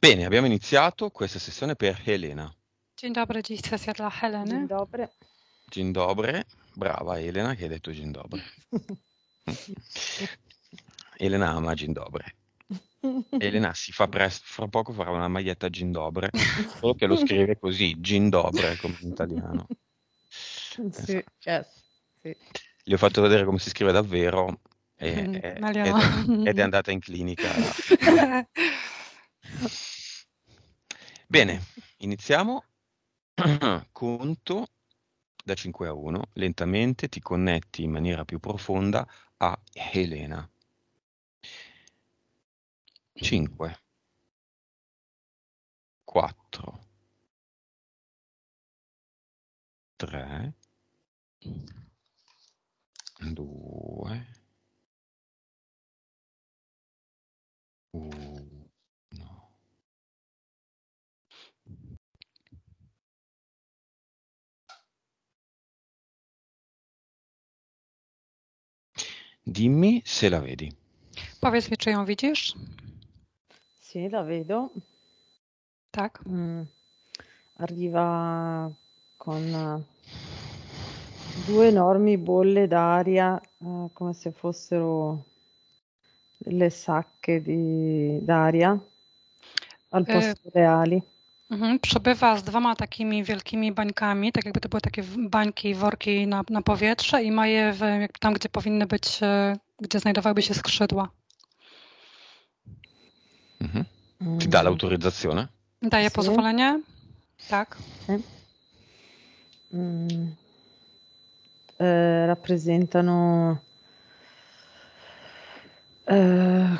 Bene, abbiamo iniziato questa sessione per Elena. Dzień dobry, dziś sesja dla Heleny. Dzień dobry. Dzień dobry. Brava Elena che hai detto dzień dobry. Elena ama dzień dobry. Elena si fa presto, fra poco farà una maglietta gin dobre, solo che lo scrive così, gin dobre come in italiano. Sì, esatto. yes, sì. Gli ho fatto vedere come si scrive davvero e, mm, e, ed, ed, è andata in clinica. Bene, iniziamo. Conto da 5 a 1. Lentamente ti connetti in maniera più profonda a Elena. 5 4 3 2 1 Dimmi se la vedi. Powiedz mi, czy ją widzisz? Sì, la vedo. Tak. Mm. Arriva con eh, due enormi bolle d'aria eh, come se fossero delle sacche di, d'aria al eh, posto eh, delle ali. Mhm, przebywa z dwoma takimi wielkimi bańkami, tak jakby to były takie bańki, worki na, na powietrze i ma je w, tam, gdzie powinny być, e, gdzie znajdowałyby się skrzydła. Mhm. Mm. Czy da l'autorizzazione? Daje pozwolenie? Tak. tak. Mm. E, rappresentano e,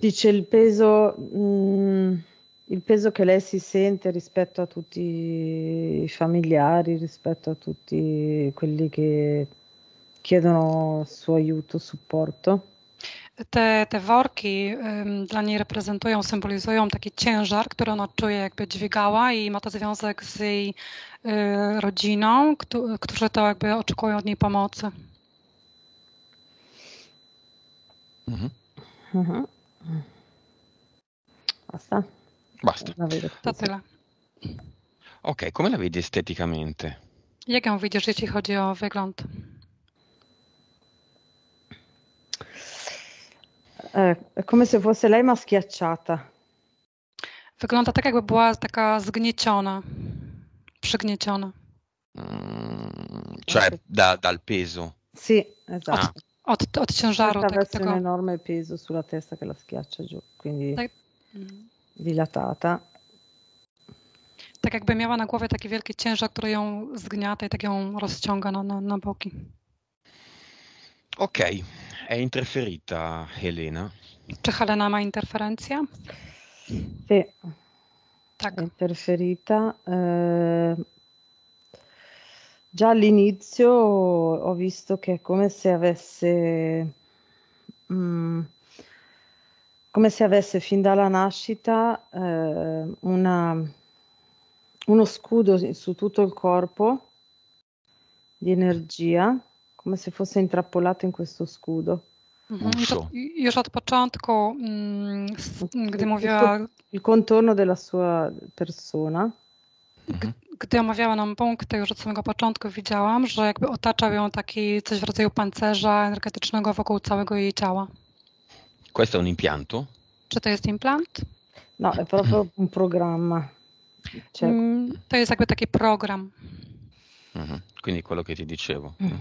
dice il peso mm, il peso che lei si sente rispetto a tutti i familiari, rispetto a tutti quelli che chiedono suo aiuto, supporto. Te, te worki um, dla niej reprezentują, symbolizują taki ciężar, który ona czuje, jakby dźwigała, i ma to związek z jej y, rodziną, któ- którzy to jakby oczekują od niej pomocy. Mhm. Mhm. Asta. Basta. To tyle. Ok, come la vedi esteticamente? Jak ją widzisz, jeśli chodzi o wygląd? È come se fosse lei ma schiacciata. Wygląda tak, jakby była taka zgnieciona, przygnieciona. Mm, cioè da, dal peso. Sì, esatto. Od, ah. od, od ciężaru. Attraverso tego, un enorme peso sulla testa che la schiaccia giù. Quindi... Tak dilatata. Tak jakby miała na głowie taki wielki ciężar, który ją zgniata i tak ją rozciąga na, na, na boki. Ok, è interferita Helena. Czy Helena ma interferencję? Sì. Tak. È interferita. Eh, già all'inizio ho visto che è come se avesse... Mm, come se avesse fin dalla nascita eh, una, uno scudo su tutto il corpo di energia, come se fosse intrappolato in questo scudo. już od początku, gdy mówiła. Il contorno della sua persona. Mm-hmm. Gdy omawiała nam punkty, już od samego początku widziałam, że jakby otaczał ją taki coś w rodzaju pancerza energetycznego wokół całego jej ciała. Questo è un impianto? Čo certo, questo je implant? No, è proprio un programma. Cioè... Mm, to jest jakby taki program. Mm-hmm. Quindi quello che ti dicevo. Mm. mm.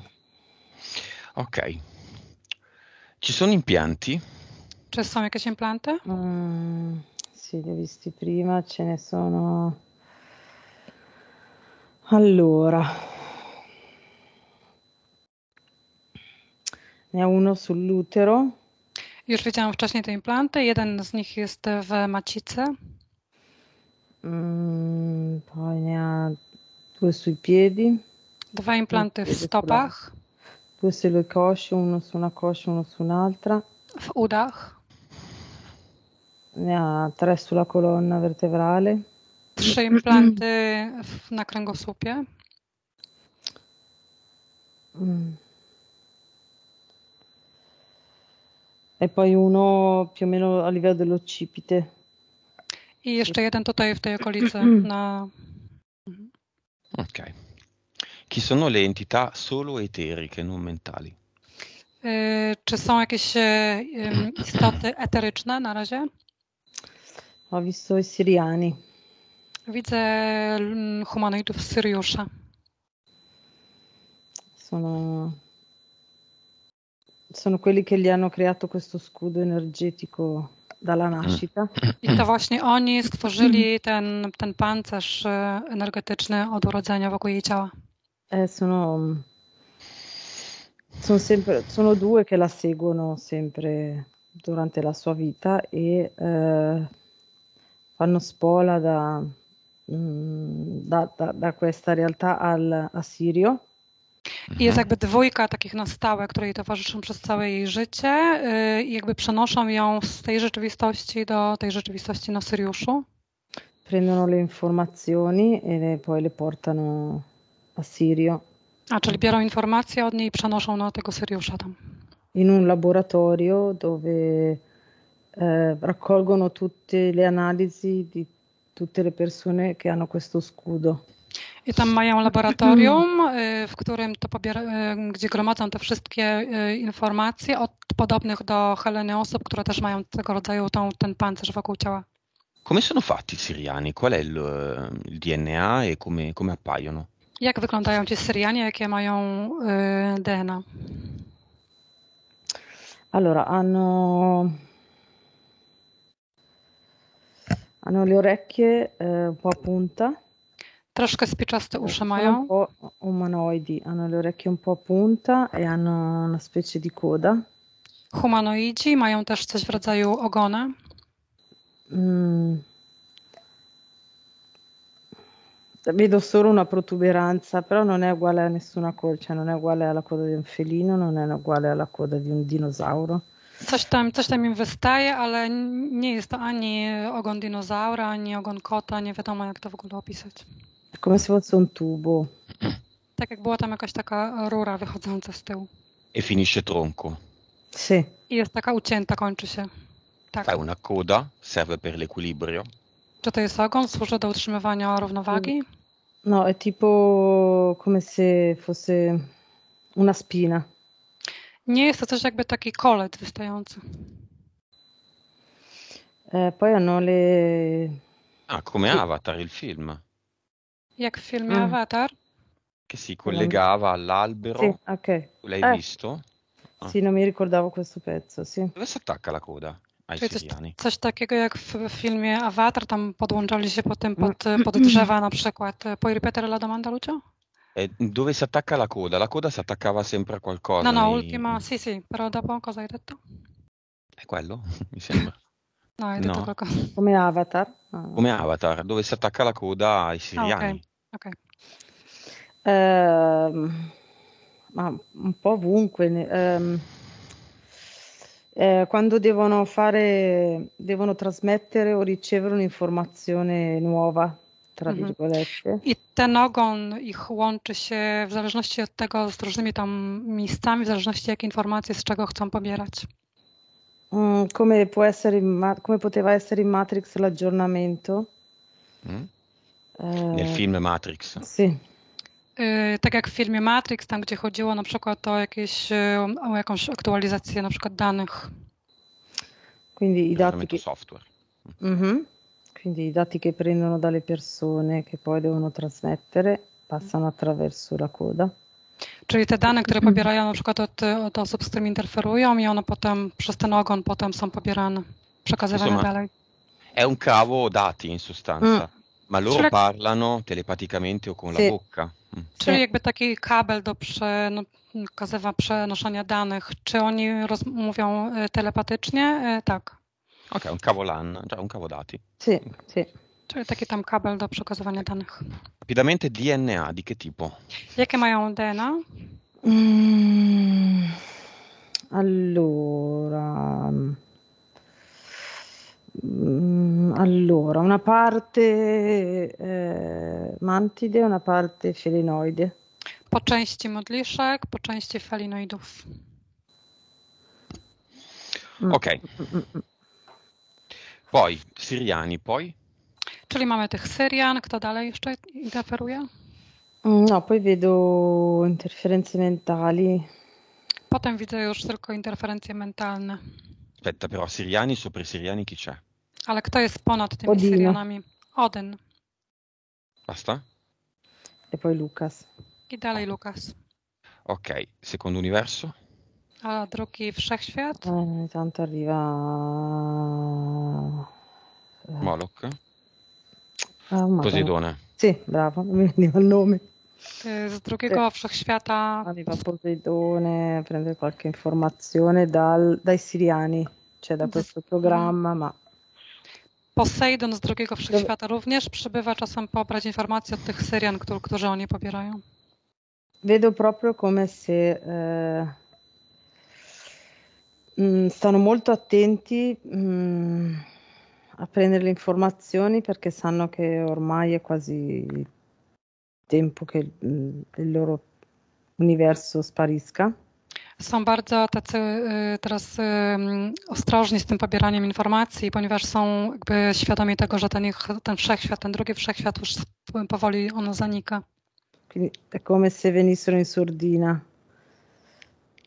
Ok. Ci sono impianti? Ci sono jakieś implanty? Mm, sì, li ho visti prima, ce ne sono... Allora, ne ha uno sull'utero, Już widziałam wcześniej te implanty. Jeden z nich jest w macicy. Pania due piedi. Dwa implanty w stopach. Due sulle cosce, uno su una coscia, uno su un'altra. W udach. Ne ha tre sulla colonna vertebrale. Trzy implanty w, na kręgosłupie. Mm. e poi uno più o meno a livello dell'occipite. I jeszcze jeden tutaj w tej okolicy. Na... Ok. Chi sono le entità solo eteriche, non mentali? Y czy są jakieś y istoty eteryczne na razie? Ho visto i siriani. Widzę humanoidów mm, z Syriusza. Sono sono quelli che gli hanno creato questo scudo energetico dalla nascita. I to właśnie oni stworzyli ten, ten pancerz energetyczny od urodzenia wokół jej ciała. Eh, sono, sono, sempre, sono due che la seguono sempre durante la sua vita e eh, fanno spola da, mm, da, da, da, questa realtà al, a Sirio. I jest mhm. jakby dwójka takich na stałe, które jej towarzyszą przez całe jej życie y, i jakby przenoszą ją z tej rzeczywistości do tej rzeczywistości na Syriuszu. Prendono le informazioni e poi le portano a Sirio. A, czyli biorą informacje od niej i przenoszą na tego Syriusza tam. In un laboratorio dove eh, raccolgono tutte le analisi di tutte le persone che hanno questo scudo. I tam mają laboratorium, mhm. y, w którym to pobiera, y, gdzie gromadzą te wszystkie y, informacje od podobnych do Heleny osób, które też mają tego rodzaju tą, ten pancerz wokół ciała. Come sono fatti i Siriani? Qual è il, il DNA e come, come appaiono? Jak wyglądają ci Syrianie, jakie mają y, DNA? Allora, hanno, hanno le orecchie eh, un po' a punta. Troszkę spiczaste eh, uszy mają. Sono un po' hanno le orecchie un po' punta e hanno una specie di coda. Humanoidzi mają też coś w rodzaju ogona. Mm. Vedo solo una protuberanza, però non è uguale a nessuna coda, cioè non è uguale alla coda di un felino, non è uguale alla coda di un dinosauro. Coś tam, coś tam im wystaje, ale nie jest to ani ogon dinozaura, ani ogon kota, nie wiadomo jak to w ogóle opisać come se fosse un tubo. Tak jak była tam jakaś taka rura wychodząca z tyłu. E finisce tronco. Sì. I jest taka ucięta, kończy się. Tak. Fa una coda, serve per l'equilibrio. Czy to jest ogon? Służy do utrzymywania równowagi? Mm. No, è e, tipo come se fosse una spina. Nie jest to też jakby taki kolet wystający. E, poi hanno le... Ah, come Avatar il film. Jak w filmie mm. Avatar? Che si collegava all'albero. Sì, ok. L'hai eh. visto? Ah. Sì, non mi ricordavo questo pezzo, sì. Dove si attacca la coda? Czyli cioè, siriani? coś, takiego jak w filmie Avatar, tam podłączali się potem pod, mm. pod drzewa na przykład. Puoi ripetere la domanda, Lucio? Dove si attacca la coda? La coda si attaccava sempre a qualcosa. No, no, nei... ultima, sì, sì, però dopo cosa hai detto? È quello, mi sembra. No, hai detto no. qualcosa. Come Avatar? Ah. Come Avatar, dove si attacca la coda ai siriani. Ah, okay. Ok. Ehm, ma un po' ovunque, ne ehm ehm, quando devono fare devono trasmettere o ricevere un'informazione "nuova", tra Mhm. virgolette. I ten ogon ich łączy się w zależności od tego z różnymi tam miejscami, w zależności jakie informacje z czego chcą pobierać. Mhmm, come può essere come poteva essere in Matrix l'aggiornamento. Mh. Mm. Nel filmie Matrix. Sì. Y, tak jak w filmie Matrix, tam gdzie chodziło na przykład o, jakieś, y, o jakąś aktualizację na przykład danych. Quindi i dati che... software. Mm-hmm. Quindi i dati che prendono dalle persone che poi devono trasmettere passano attraverso la coda. Czyli te dane, które pobierają na przykład od, od osób, z którymi interferują i one potem przez ten ogon potem są pobierane, przekazywane Insomma, dalej. È un cavo dati in sostanza. Mm. Ma loro Czyli... parlano telepaticamente o con la bocca. Mm. Czyli jakby taki kabel do prze, przenoszenia danych. Czy oni roz, mówią telepatycznie? Tak. Ok, un cavo LAN, cioè un cavo dati. Sì, mm. sì. Czyli taki tam kabel do przekazywania danych. Rapidamente DNA, di che tipo? Jakie mają DNA? Mm, allora... Mm, allora, una parte e, eh, mantide, una parte felinoide. Po części modliszek, po części felinoidów. Mm. Ok. Mm, poi, Syriani, poi? Czyli mamy tych Syrian, kto dalej jeszcze interferuje? No, poi vedo interferenze mentali. Potem widzę już tylko interferencje mentalne. Aspetta, però, Syriani, sopra i Syriani chi c'è? Ale kto jest ponad tymi Odino. Syrionami? Odyn. Basta? E poi Lucas. I dalej Lucas. Ok, secondo universo? A drugi wszechświat? E, intanto arriva... Eh, Moloch? Eh, ah, Poseidone. Sì, bravo, mi veniva il nome. Z drugiego eh, wszechświata. Arriva Poseidone, prende qualche informazione dal, dai siriani, cioè da questo programma, ma Posejdon z drugiego wszechświata również przybywa czasem pobrać informacje od tych Syrian, którzy, którzy oni pobierają. Vedo proprio come se eh, mm, stanno molto attenti mm, a prendere le informazioni perché sanno che ormai è quasi tempo che mm, il loro universo sparisca. są bardzo tacy y, teraz y, ostrożni z tym pobieraniem informacji, ponieważ są jakby świadomi tego, że ten, ich, ten wszechświat, ten drugi wszechświat już powoli ono zanika. Quindi è come se venissero in sordina.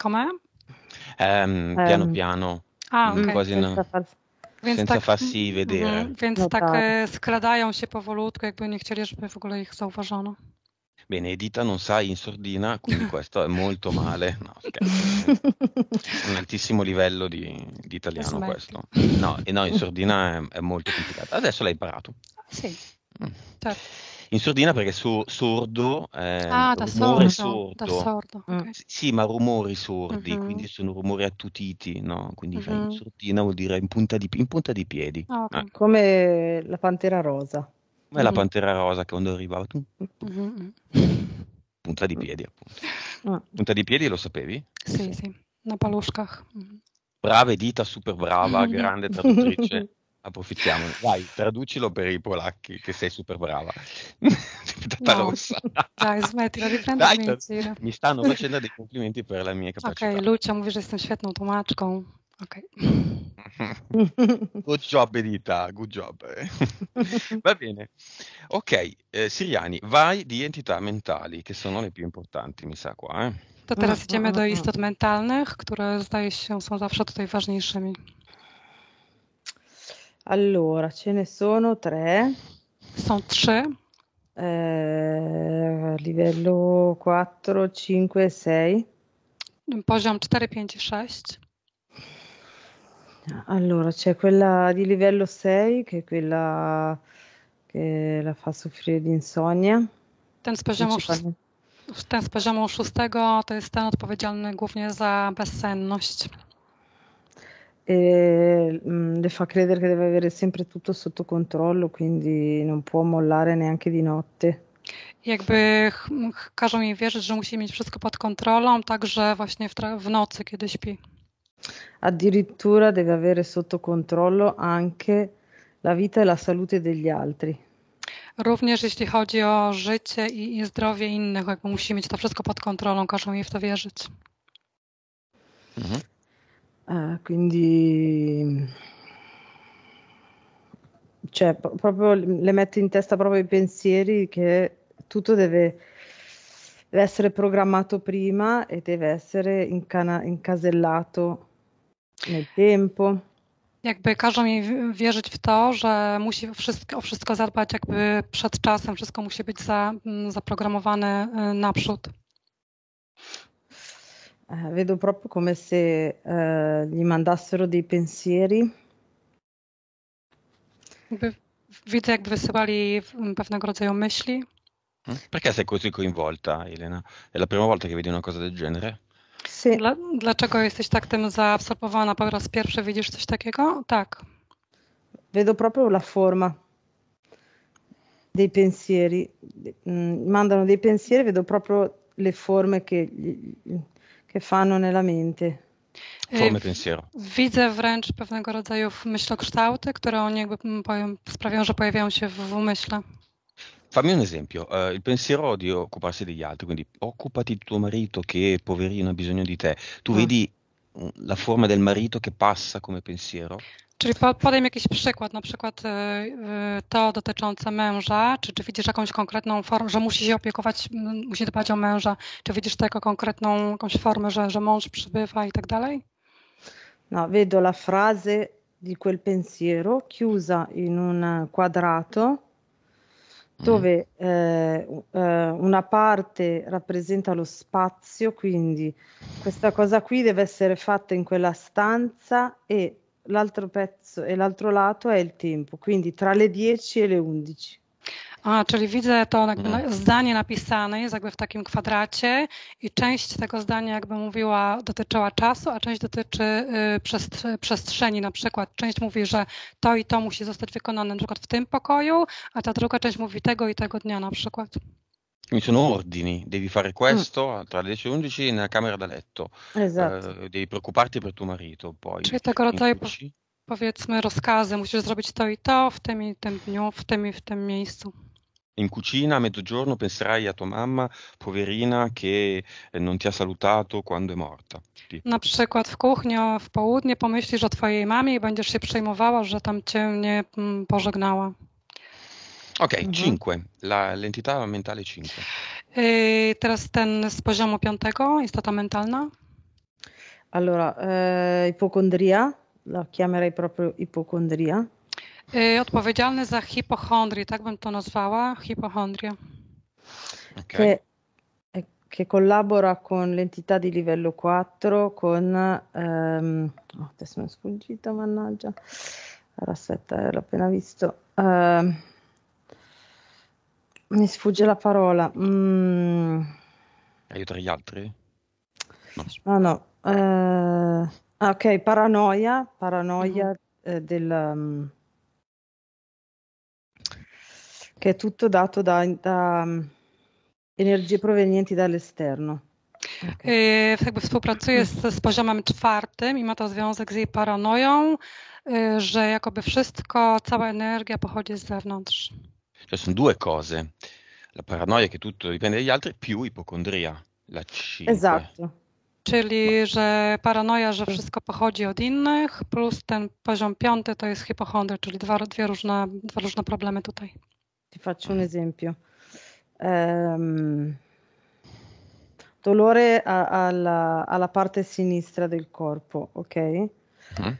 Come? Ehm, ehm. piano piano. Ah, mm, okay. Quasi no. Więc senza tak, farsi vedere. Mm, więc no tak, tak e, skradają się powolutku, jakby nie chcieli, żeby w ogóle ich zauważono. Bene, Edita non sai in sordina, quindi questo è molto male. No, un altissimo livello di, di italiano questo. No, e no, in sordina è, è, molto complicato. Adesso l'hai imparato. Sì, mm. certo. In sordina perché su, sordo è ah, rumore sordo. sordo. sordo. Okay. Mm. Sì, ma rumori sordi, mm-hmm. quindi sono rumori attutiti, no? Quindi mm-hmm. in sordina vuol dire in punta di, in punta di piedi. Ah, okay. eh. Come la pantera rosa. Come mm la mm-hmm. pantera rosa che quando arriva mm-hmm, mm-hmm. punta di piedi, appunto. Ah. Punta di piedi lo sapevi? Sì, sì, na paluskach. Mm-hmm. Brava Edita, super brava, grande traduttrice. approfittiamo vai, traducilo per i polacchi che sei super brava. Tata rossa. Dai, smettila di prendermi in giro. Mi stanno facendo dei complimenti per la mia capacità. Ok, Lucia, che sei una świetną tłumaczką. Ok. good job Edita, good job. Va bene. Ok, eh, Siriani, vai di entità mentali, che sono le più importanti, mi sa qua. Eh? To teraz mhm, idziemy do mhm, istot mhm. mentalnych, które zdaje się są zawsze tutaj ważniejszymi. Allora, ce ne sono tre. Są trzy. Eh, livello 4, 5 6. Poziom 4, 5 6. Allora, c'è quella di livello 6, che è quella che la fa soffrire di insonnia. Ten z poziomu, Principalnie. ten z poziomu szóstego to jest ten odpowiedzialny głównie za bezsenność. E, mh, mm, le fa credere che deve avere sempre tutto sotto controllo, quindi non può mollare neanche di notte. Jakby każą jej wierzyć, że musi mieć wszystko pod kontrolą, także właśnie w, w nocy, kiedy śpi. Addirittura deve avere sotto controllo anche la vita e la salute degli altri. Również jeśli chodzi o życie i, i zdrowie innych, jakby musi mieć to wszystko pod kontrolą, każą jej w to wierzyć. Mhm. quindi cioè, proprio le metto in testa proprio i pensieri che tutto deve, deve essere programmato prima e deve essere incana- incasellato nel tempo. Jakby każą jej wierzyć w to, że musi wszystko, o wszystko zadbać jakby przed czasem, wszystko musi być za, mm, zaprogramowane y, naprzód. Vedo proprio come se uh, gli mandassero dei pensieri. Jakby, widzę, jakby wysyłali pewnego rodzaju myśli. Mm. Perché sei così coinvolta, Elena? È la prima volta che vedi una cosa del genere? Sí. Dla, dlaczego jesteś tak tym zaabsorbowana po raz pierwszy? Widzisz coś takiego? Tak. Vedo proprio la forma dei pensieri. Mm, mandano dei pensieri, vedo proprio le forme che, che fanno nella mente. E, Formy pensiero. Widzę wręcz pewnego rodzaju myślokształty, które oni jakby mm, sprawią, że pojawiają się w umyśle. Fammi un esempio, uh, il pensiero di occuparsi degli altri, quindi occupati di tuo marito che poverino ha bisogno di te. Tu hmm. vedi mm, la forma del marito che passa come pensiero? Czyli podaj jakiś przykład, na przykład to dotyczące męża, czy, czy widzisz jakąś konkretną formę, że musi się opiekować, musi dbać o męża, czy widzisz to jako konkretną jakąś formę, że, że mąż przybywa i tak dalej? No, vedo la frase di quel pensiero chiusa in un quadrato dove mm. eh, eh, una parte rappresenta lo spazio, quindi questa cosa qui deve essere fatta in quella stanza e l'altro pezzo e l'altro lato è il tempo, quindi tra le 10 e le 11. A, czyli widzę to jakby mhm. no. zdanie napisane jest jakby w takim kwadracie i część tego zdania jakby mówiła, dotyczyła czasu, a część dotyczy y, przestrzeni na przykład. Część mówi, że to i to musi zostać wykonane na przykład w tym pokoju, a ta druga część mówi tego i tego dnia na przykład. Quindi sono ordini, devi fare mm. questo mm. tra le 10 e 11 nella camera da letto, esatto. uh, devi preoccuparti per tuo marito, poi... Czyli tego rodzaju powiedzmy rozkazy, musisz zrobić to i to w tym i tym dniu, w tym i w tym miejscu. in cucina a mezzogiorno penserai a tua mamma, poverina, che eh, non ti ha salutato quando è morta. Tipo. Na przykład w kuchni w południe pomyślisz o twojej mamie i będziesz się przejmowała, że tam cię nie mm, pożegnała. Ok, 5. Mhm. La, l'entità mentale 5. Yy, teraz ten z poziomu 5, istota mentalna. Allora, eh, ipocondria, la chiamerei proprio ipocondria odpowiedzialny za hipochondrię, tak bym to nazwała, hipochondria. Okay. Che, eh, che, collabora con l'entità di livello 4, con... Ehm, oh, adesso mi è sfuggito, mannaggia. Allora, aspetta, eh, l'ho appena visto. Uh, mi sfugge la parola. Mm. Aiuta gli altri? Ah, no, no. no. Uh, ok, paranoia, paranoia mm-hmm. eh, del... Um, che è tutto dato da, da mm, energie provenienti dall'esterno. Okay. E jakby współpracuje z, z poziomem czwartym i ma to związek z jej paranoją, y, że jakoby wszystko, cała energia pochodzi z zewnątrz. To są dwie cose, la paranoia che tutto dipende dagli altri più ipocondria, la 5. Esatto. Czyli, że paranoia, że wszystko pochodzi od innych, plus ten poziom piąty to jest hipochondry, czyli dwa, dwie różne, dwa różne problemy tutaj. Ti faccio un esempio. Ehm, dolore a- alla-, alla, parte sinistra del corpo, ok? Mm.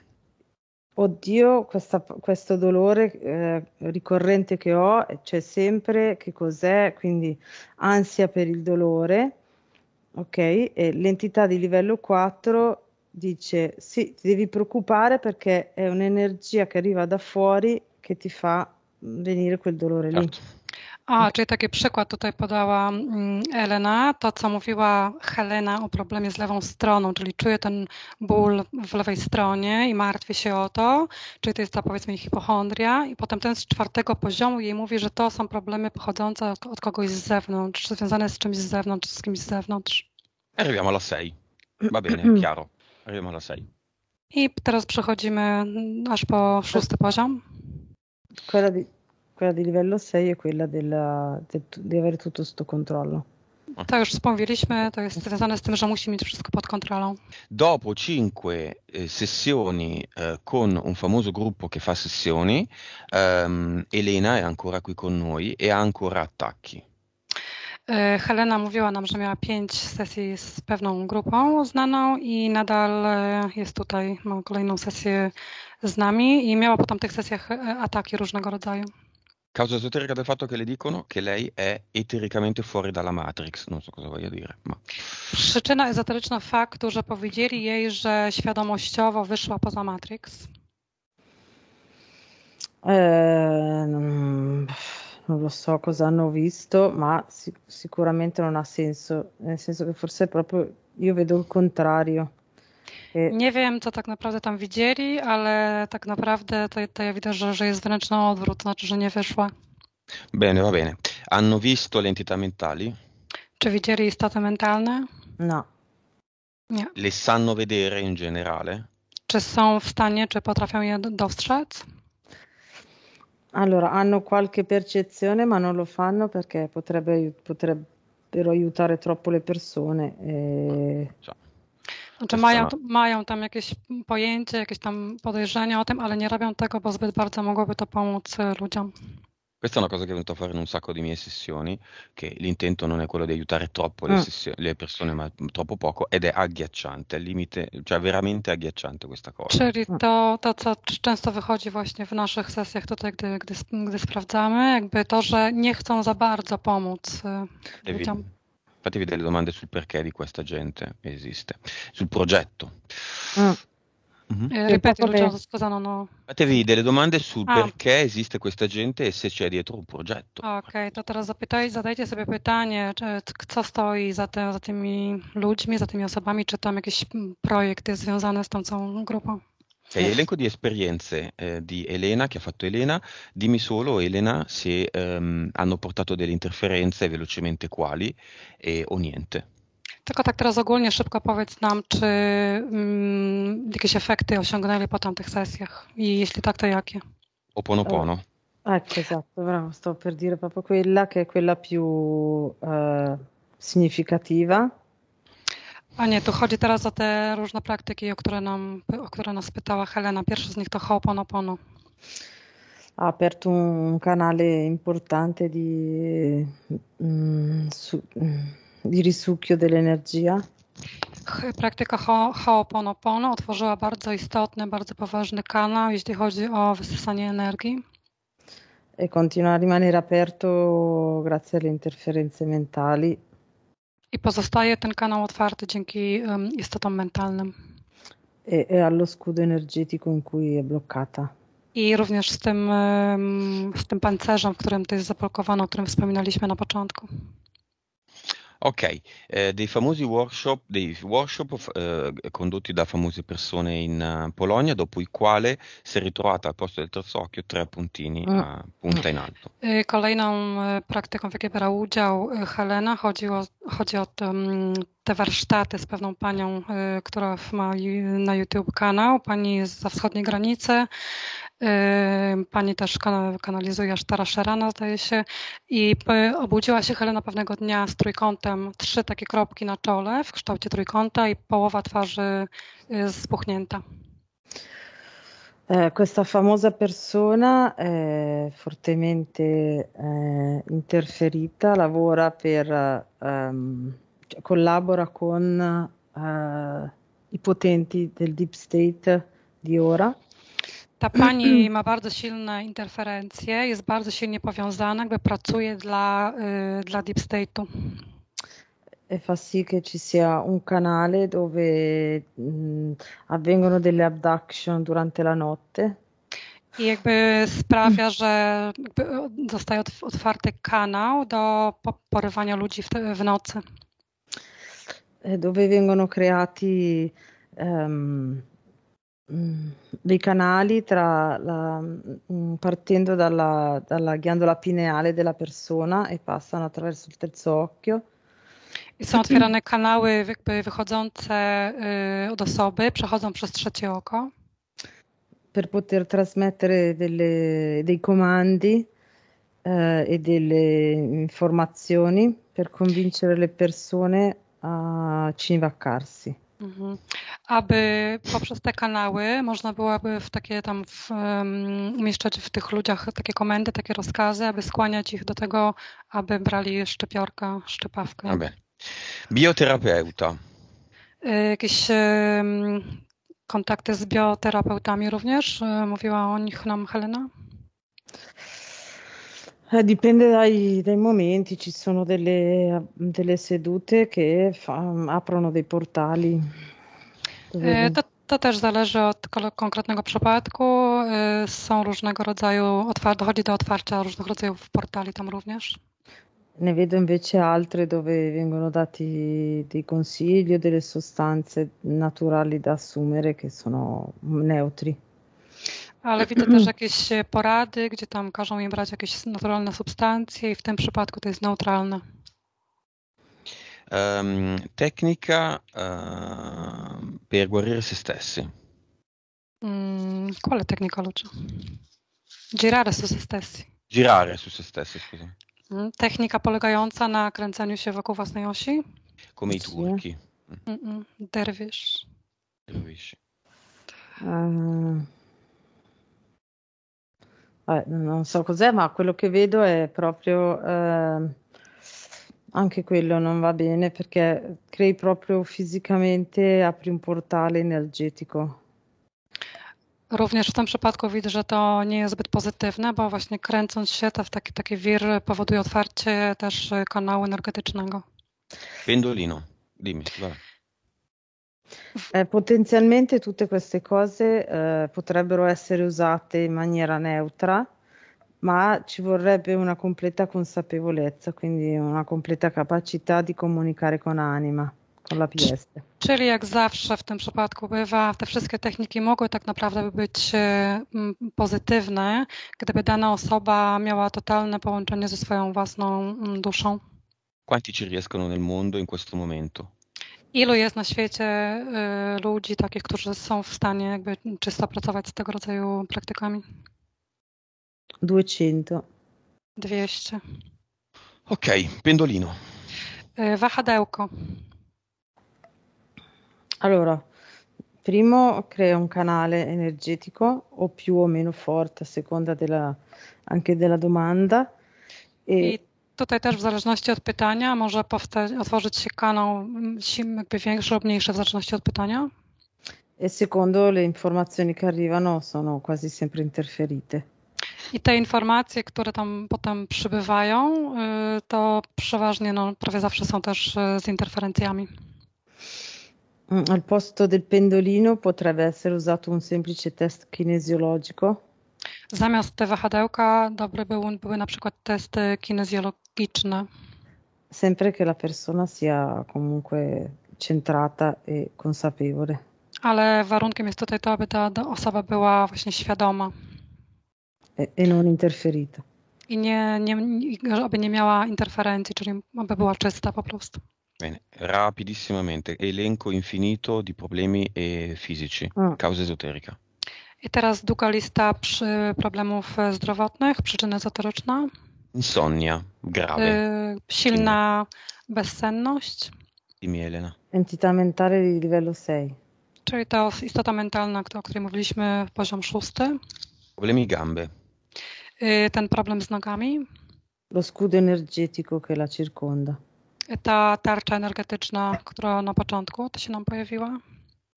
Oddio, questa, questo dolore eh, ricorrente che ho eh, c'è cioè sempre, che cos'è? Quindi ansia per il dolore, ok? E l'entità di livello 4 dice sì, ti devi preoccupare perché è un'energia che arriva da fuori che ti fa venire quel dolore lì. Certo. A, czyli taki przykład tutaj podała mm, Elena, to co mówiła Helena o problemie z lewą stroną, czyli czuje ten ból w lewej stronie i martwi się o to, czyli to jest ta powiedzmy hipochondria i potem ten z czwartego poziomu jej mówi, że to są problemy pochodzące od, od kogoś z zewnątrz, związane z czymś z zewnątrz, z kimś z zewnątrz. Arriviamo alla 6. Va bene, chiaro. Arriviamo alla 6. I teraz przechodzimy mm, aż po szósty poziom. quella di, quella di livello 6 è quella della, de, di avere tutto sotto controllo. To już wspomnieliśmy, to jest związane z tym, że musi mieć wszystko pod kontrolą. Dopo cinque eh, sessioni eh, con un famoso gruppo che fa sessioni, ehm, Elena è ancora qui con noi e ha ancora attacchi. Eh, Helena mówiła nam, że miała pięć sesji z pewną grupą znaną i nadal jest tutaj, ma kolejną sesję z nami e miała po tamtych sesjach e, ataki różnego rodzaju. Causa esoterica del fatto che le dicono che lei è etericamente fuori dalla Matrix. Non so cosa voglio dire. Ma... Przyczyna esoteryczna faktu, że powiedzieli jej, że świadomościowo wyszła poza Matrix. Eh, non lo so cosa hanno visto, ma sic sicuramente non ha senso, nel senso che forse proprio io vedo il contrario. Y, nie wiem, co tak naprawdę tam widzieli, ale tak naprawdę to, to ja widzę, że, że jest wręcz na odwrót, znaczy, że nie wyszła. Bene, va bene. Hanno visto le entità mentali? Czy widzieli istoty mentalne? No. Nie. Le sanno vedere in generale? Czy są w stanie, czy potrafią je dostrzec? Allora, hanno qualche percezione, ma non lo fanno perché potrebbe, potrebbero aiutare troppo le persone. E... Cioè, znaczy mają, mają tam jakieś pojęcie, jakieś tam podejrzenia o tym, ale nie robią tego, bo zbyt bardzo mogłoby to pomóc e, ludziom. Questa è una cosa che ho venuto a fare in un sacco di mie sessioni, che l'intento non è quello di aiutare troppo le, mm. sessioni, le persone, ma troppo poco, ed è agghiacciante, al limite, cioè veramente agghiacciante questa cosa. Czyli mm. to, to, co często wychodzi właśnie w naszych sesjach tutaj, gdy, gdy, gdy sprawdzamy, jakby to, że nie chcą za bardzo pomóc e, ludziom. fatevi delle domande sul perché di questa gente esiste, sul progetto. Mm. Mm-hmm. Eh, ripeto, Luciano, scusa, non ho... Fatevi delle domande sul ah. perché esiste questa gente e se c'è dietro un progetto. Ah, ok, okay, to teraz zapytaj, zadajcie sobie pytanie, czy, co stoi za, te, za tymi ludźmi, za tymi osobami, czy cioè, tam jakiś projekt jest związany z tą całą grupą. Sei cioè, eh. l'elenco di esperienze eh, di Elena, che ha fatto Elena. Dimmi solo, Elena, se ehm, hanno portato delle interferenze, velocemente quali e, o niente. Tylko tak teraz ogólnie szybko powiedz nam, czy mm, jakieś efekty osiągnęli po tamtych sesjach i jeśli tak, to jakie? Oponopono. pono. ecco, esatto, bravo, sto per dire proprio quella che è quella più eh, significativa A nie, tu chodzi teraz o te różne praktyki, o które, nam, o które nas pytała Helena. Pierwszy z nich to Ho'oponopono. Ha aperto un canale importante di, mm, di risucchio dell'energia. Praktyka ho, Ho'oponopono otworzyła bardzo istotny, bardzo poważny kanał, jeśli chodzi o wysysanie energii. E continua a rimanere aperto grazie alle interferenze mentali i pozostaje ten kanał otwarty dzięki istotom mentalnym. E, e allo scudo energetico in cui è bloccata. I również z tym, z tym pancerzem, w którym to jest zablokowane, o którym wspominaliśmy na początku. Ok, eh, dei famosi workshop, dei workshop eh, condotti da famose persone in uh, Polonia, dopo i quali si è ritrovata al posto del terzo occhio tre puntini mm. a punta in alto. Eh, kolejną praktyką, w jakiej brała udział Helena, chodzi o, chodzi o to, mm, te warsztaty z pewną panią, która ma na YouTube kanał, pani jest za wschodniej granicy. Pani też kanalizuje Asztara Szerana, zdaje się. I obudziła się Helena pewnego dnia z trójkątem, trzy takie kropki na czole w kształcie trójkąta i połowa twarzy y, spuchnięta. E, questa famosa persona, e, fortemente eh, interferita, lavora per, um, collabora con uh, i potenti del deep state di ora ta pani ma bardzo silne interferencje, jest bardzo silnie powiązana, jakby pracuje dla, y, dla Deep State'u. E fa sì che ci sia un canale dove mh, mm, avvengono delle abduction durante la notte. I jakby sprawia, że jakby zostaje otwarty kanał do porywania ludzi w, w nocy. E dove vengono creati um, Mm, dei canali tra la, mm, mm, partendo dalla, dalla, ghiandola pineale della persona e passano attraverso il terzo occhio. I są otwierane kanały jakby wychodzące y, od osoby, przechodzą przez trzecie oko. Per poter trasmettere delle, dei comandi eh, e delle informazioni per convincere le persone a cinevaccarsi. Mhm. Aby poprzez te kanały można byłoby w takie tam w, um, umieszczać w tych ludziach takie komendy, takie rozkazy, aby skłaniać ich do tego, aby brali szczepiorka, szczepawkę. Aby. Bioterapeuta. Y, jakieś um, kontakty z bioterapeutami również? Y, mówiła o nich nam Helena? Eh, dipende dai, dai, momenti, ci sono delle, delle sedute che fa, aprono dei portali. E, eh, to, to, też zależy od konkretnego przypadku. Są różnego rodzaju, dochodzi do otwarcia różnych rodzajów portali tam również. Ne vedo invece altre dove vengono dati dei consigli o delle sostanze naturali da assumere che sono neutri. Ale widzę też jakieś e, porady, gdzie tam każą im brać jakieś naturalne substancje i w tym przypadku to jest neutralne. Um, ehm, tecnica uh, per guarire se stessi. Mm, quale tecnica, Lucio? Girare su se stessi. Girare su se stessi, scusa. Mm, technika polegająca na kręceniu się wokół własnej osi. Come i turchi. Mm. mm derwisz. Derwisz. Ehm, Eh, non so cos'è, ma quello che vedo è proprio eh, anche quello non va bene perché crei proprio fisicamente, apri un portale energetico. Również w tym przypadku widzę, że to nie jest zbyt pozytywne, bo właśnie kręcąc się to w taki, taki wir powoduje otwarcie też e, kanału energetycznego. Pendolino, dimmi, dobra. Eh, potenzialmente tutte queste cose eh, potrebbero essere usate in maniera neutra, ma ci vorrebbe una completa consapevolezza, quindi una completa capacità di comunicare con anima. Czyli jak zawsze w tym przypadku bywa, te wszystkie techniki mogły tak naprawdę być pozytywne, gdyby dana osoba miała totalne połączenie ze swoją własną duszą. Quanti ci riescono nel mondo in questo momento? Ilu jest na świecie ludzi takich, którzy są w stanie jakby czysto pracować z tego rodzaju praktykami? 200. 200. Ok, pendolino. Vahadełko. Allora, primo crea un canale energetico o più o meno forte a seconda della, anche della domanda. E... e tutaj też w zależności od pytania może powstać, otworzyć się kanał mm, jakby większy lub mniejszy w zależności od pytania? E secondo le informazioni che arrivano sono quasi sempre interferite. I te informacje, które tam potem przybywają, y, to przeważnie, no, prawie zawsze są też y, z interferencjami. Mm, al posto del pendolino potrebbe essere usato un semplice test kinesiologico. Zamiast te wahadełka dobre były, były na przykład testy kinezjolo Spicna. Sempre che la persona sia comunque centrata e consapevole. Ale warunkiem jest tutaj to, aby ta osoba była właśnie świadoma. E, e non interferita. I nie, nie, aby nie miała interferencji, czyli aby była czysta po prostu. Bene, rapidissimamente, elenco infinito di problemi e fisici, mm. causa esoterica. I teraz długa lista przy problemów zdrowotnych, przyczyna ezoteryczne. Insonnia grave. Eh, silna bezsenność. I mielena. Entità mentale di livello 6. Czyli ta istota mentalna, o której mówiliśmy, poziom szósty. Problemi gambe. Eh, ten problem z nogami. Lo scudo energetico che la circonda. Y, ta tarcza energetyczna, która na początku to się nam pojawiła.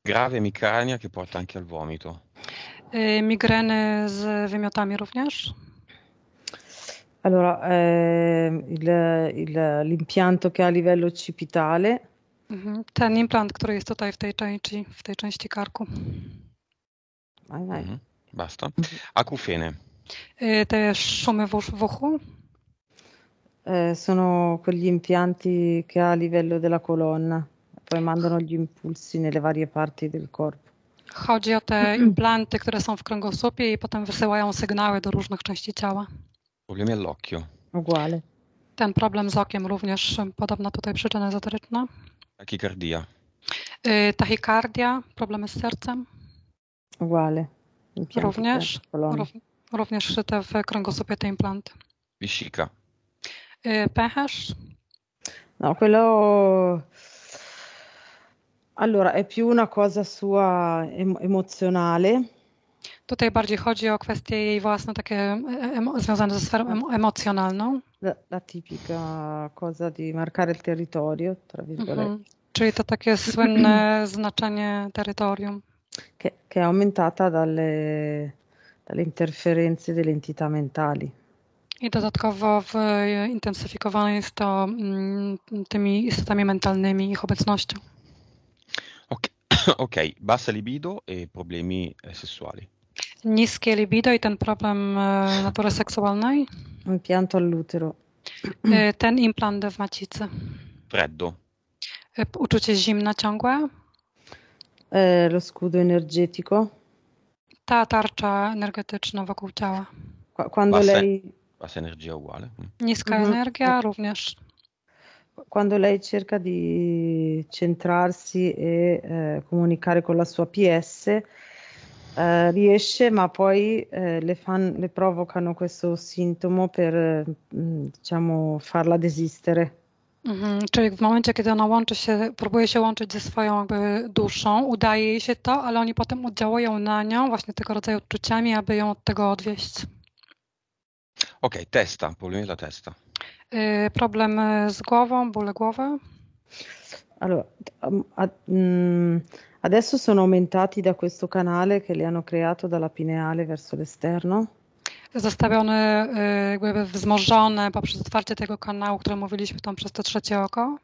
Grave migrania che porta anche al vomito. migreny z wymiotami również. Allora, ehm, il, il, l'impianto che ha a livello occipitale. Mhm, ten implant, który jest tutaj w tej części, w tej części karku. Vai, vai. Mhm, basta. Mhm. Akufene. te szumy w, w uchu? sono quegli impianti che ha a livello della colonna, poi mandano gli impulsi nelle varie parti del corpo. Chodzi o te implanty, które są w kręgosłupie i potem wysyłają sygnały do różnych części ciała. Problemy all'occhio. Uguale. Ten problem z okiem również podobno tutaj przyczyna ezoteryczne. Tachicardia. Y, tachykardia, problemy z sercem. Uguale. również, rów, również te w kręgosłupie te implanty. Vescica. Y, pęcherz. No, quello... Allora, è più una cosa sua emozionale Tutaj bardziej chodzi o kwestie jej własne, takie związane ze sferą em emocjonalną. La, la tipica cosa di marcare il territorio, tra mhm. virgolette. Mhm. Czyli to takie słynne znaczenie terytorium. Che, che è aumentata dalle, dalle interferenze delle entità mentali. I dodatkowo w, e, intensyfikowane jest to mm, tymi istotami mentalnymi, ich obecnością. Ok, okay. bassa libido e problemi eh, sessuali. Niskie libido i ten problem natury seksualnej? Impianto all'utero. Ten implant w macicy. Freddo. Uczucie zimna ciągłe? Lo scudo energetico. Ta tarcza energetyczna wokół ciała. Quando Bassa, lei... Bassa energia uguale. Mm. Niska mm-hmm. energia również. Quando lei cerca di centrarsi e eh, comunicare con la sua PS, eh, riesce, ma poi eh, le, fan, le, provocano questo sintomo per mm, diciamo, farla desistere. Mhm, czyli w momencie, kiedy ona łączy się, próbuje się łączyć ze swoją jakby duszą, udaje jej się to, ale oni potem oddziałują na nią właśnie tego rodzaju odczuciami, aby ją od tego odwieść. Okej, okay, testa, problemi dla testa. Y, eh, problem z eh, głową, bóle głowy. Allora, a, um, a, mm, Adesso sono aumentati da questo canale che li hanno creato dalla pineale verso l'esterno? Zostawione jakby wzmożone poprzez otwarcie tego kanału, o którym mówiliśmy tam przez to trzecie oko.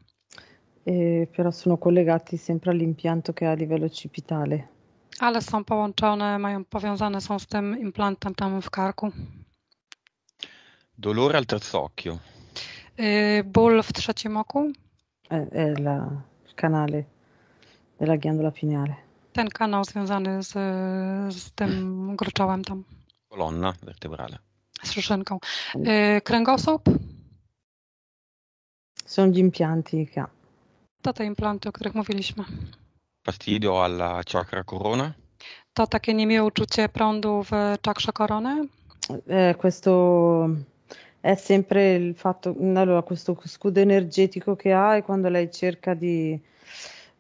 E, però sono collegati sempre all'impianto che ha a livello occipitale. Ale są połączone, mają powiązane są z tym implantem tam w karku. Dolore al terzo occhio. E, ból w trzecim oku. Eh, eh, la, il canale della ghiandola pineale. Ten kanał związany z, z tym gruczołem tam. Kolonna vertebrale. Z szuszynką. Kręgosłup? Sono gli impianti che ha. To te implanty, o których mówiliśmy. Fastidio alla chakra corona? To takie niemiłe uczucie prądu w czakrze korony? Eh, questo è sempre il fatto, allora, questo scudo energetico che ha e quando lei cerca di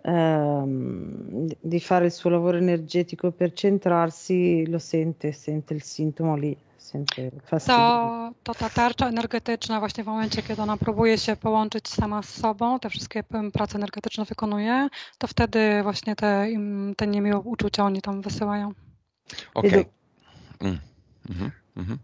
ehm, di fare il suo lavoro energetico per centrarsi, lo sente, sente il sintomo lì. To, to ta tarcza energetyczna właśnie w momencie, kiedy ona próbuje się połączyć sama z sobą, te wszystkie prace energetyczne wykonuje, to wtedy właśnie te, te niemiłe uczucia oni tam wysyłają. Okej. Okay. Mm. Mm-hmm. Mm-hmm.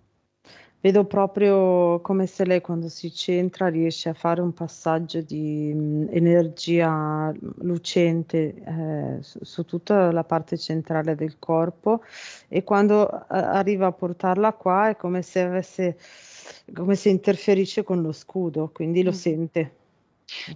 vedo proprio come se lei quando si centra riesce a fare un passaggio di mh, mm, energia lucente eh, su, su, tutta la parte centrale del corpo e quando a, eh, arriva a portarla qua è come se, avesse, come se interferisce con lo scudo, quindi lo mm. sente.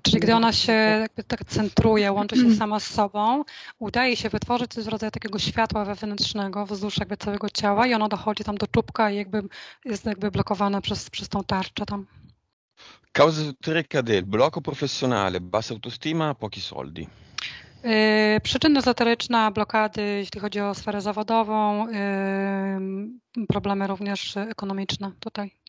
Czyli gdy ona się mm. jakby tak centruje, łączy się mm. sama z sobą, udaje się wytworzyć coś w rodzaju takiego światła wewnętrznego wzdłuż jakby całego ciała i ona dochodzi tam do czubka i jakby jest jakby blokowana przez, przez tą tarczę tam. Cause esoterica del blocco professionale, bassa autostima, pochi soldi. Yy, przyczyna ezoteryczna blokady, jeśli chodzi o sferę zawodową, yy, problemy również ekonomiczne tutaj.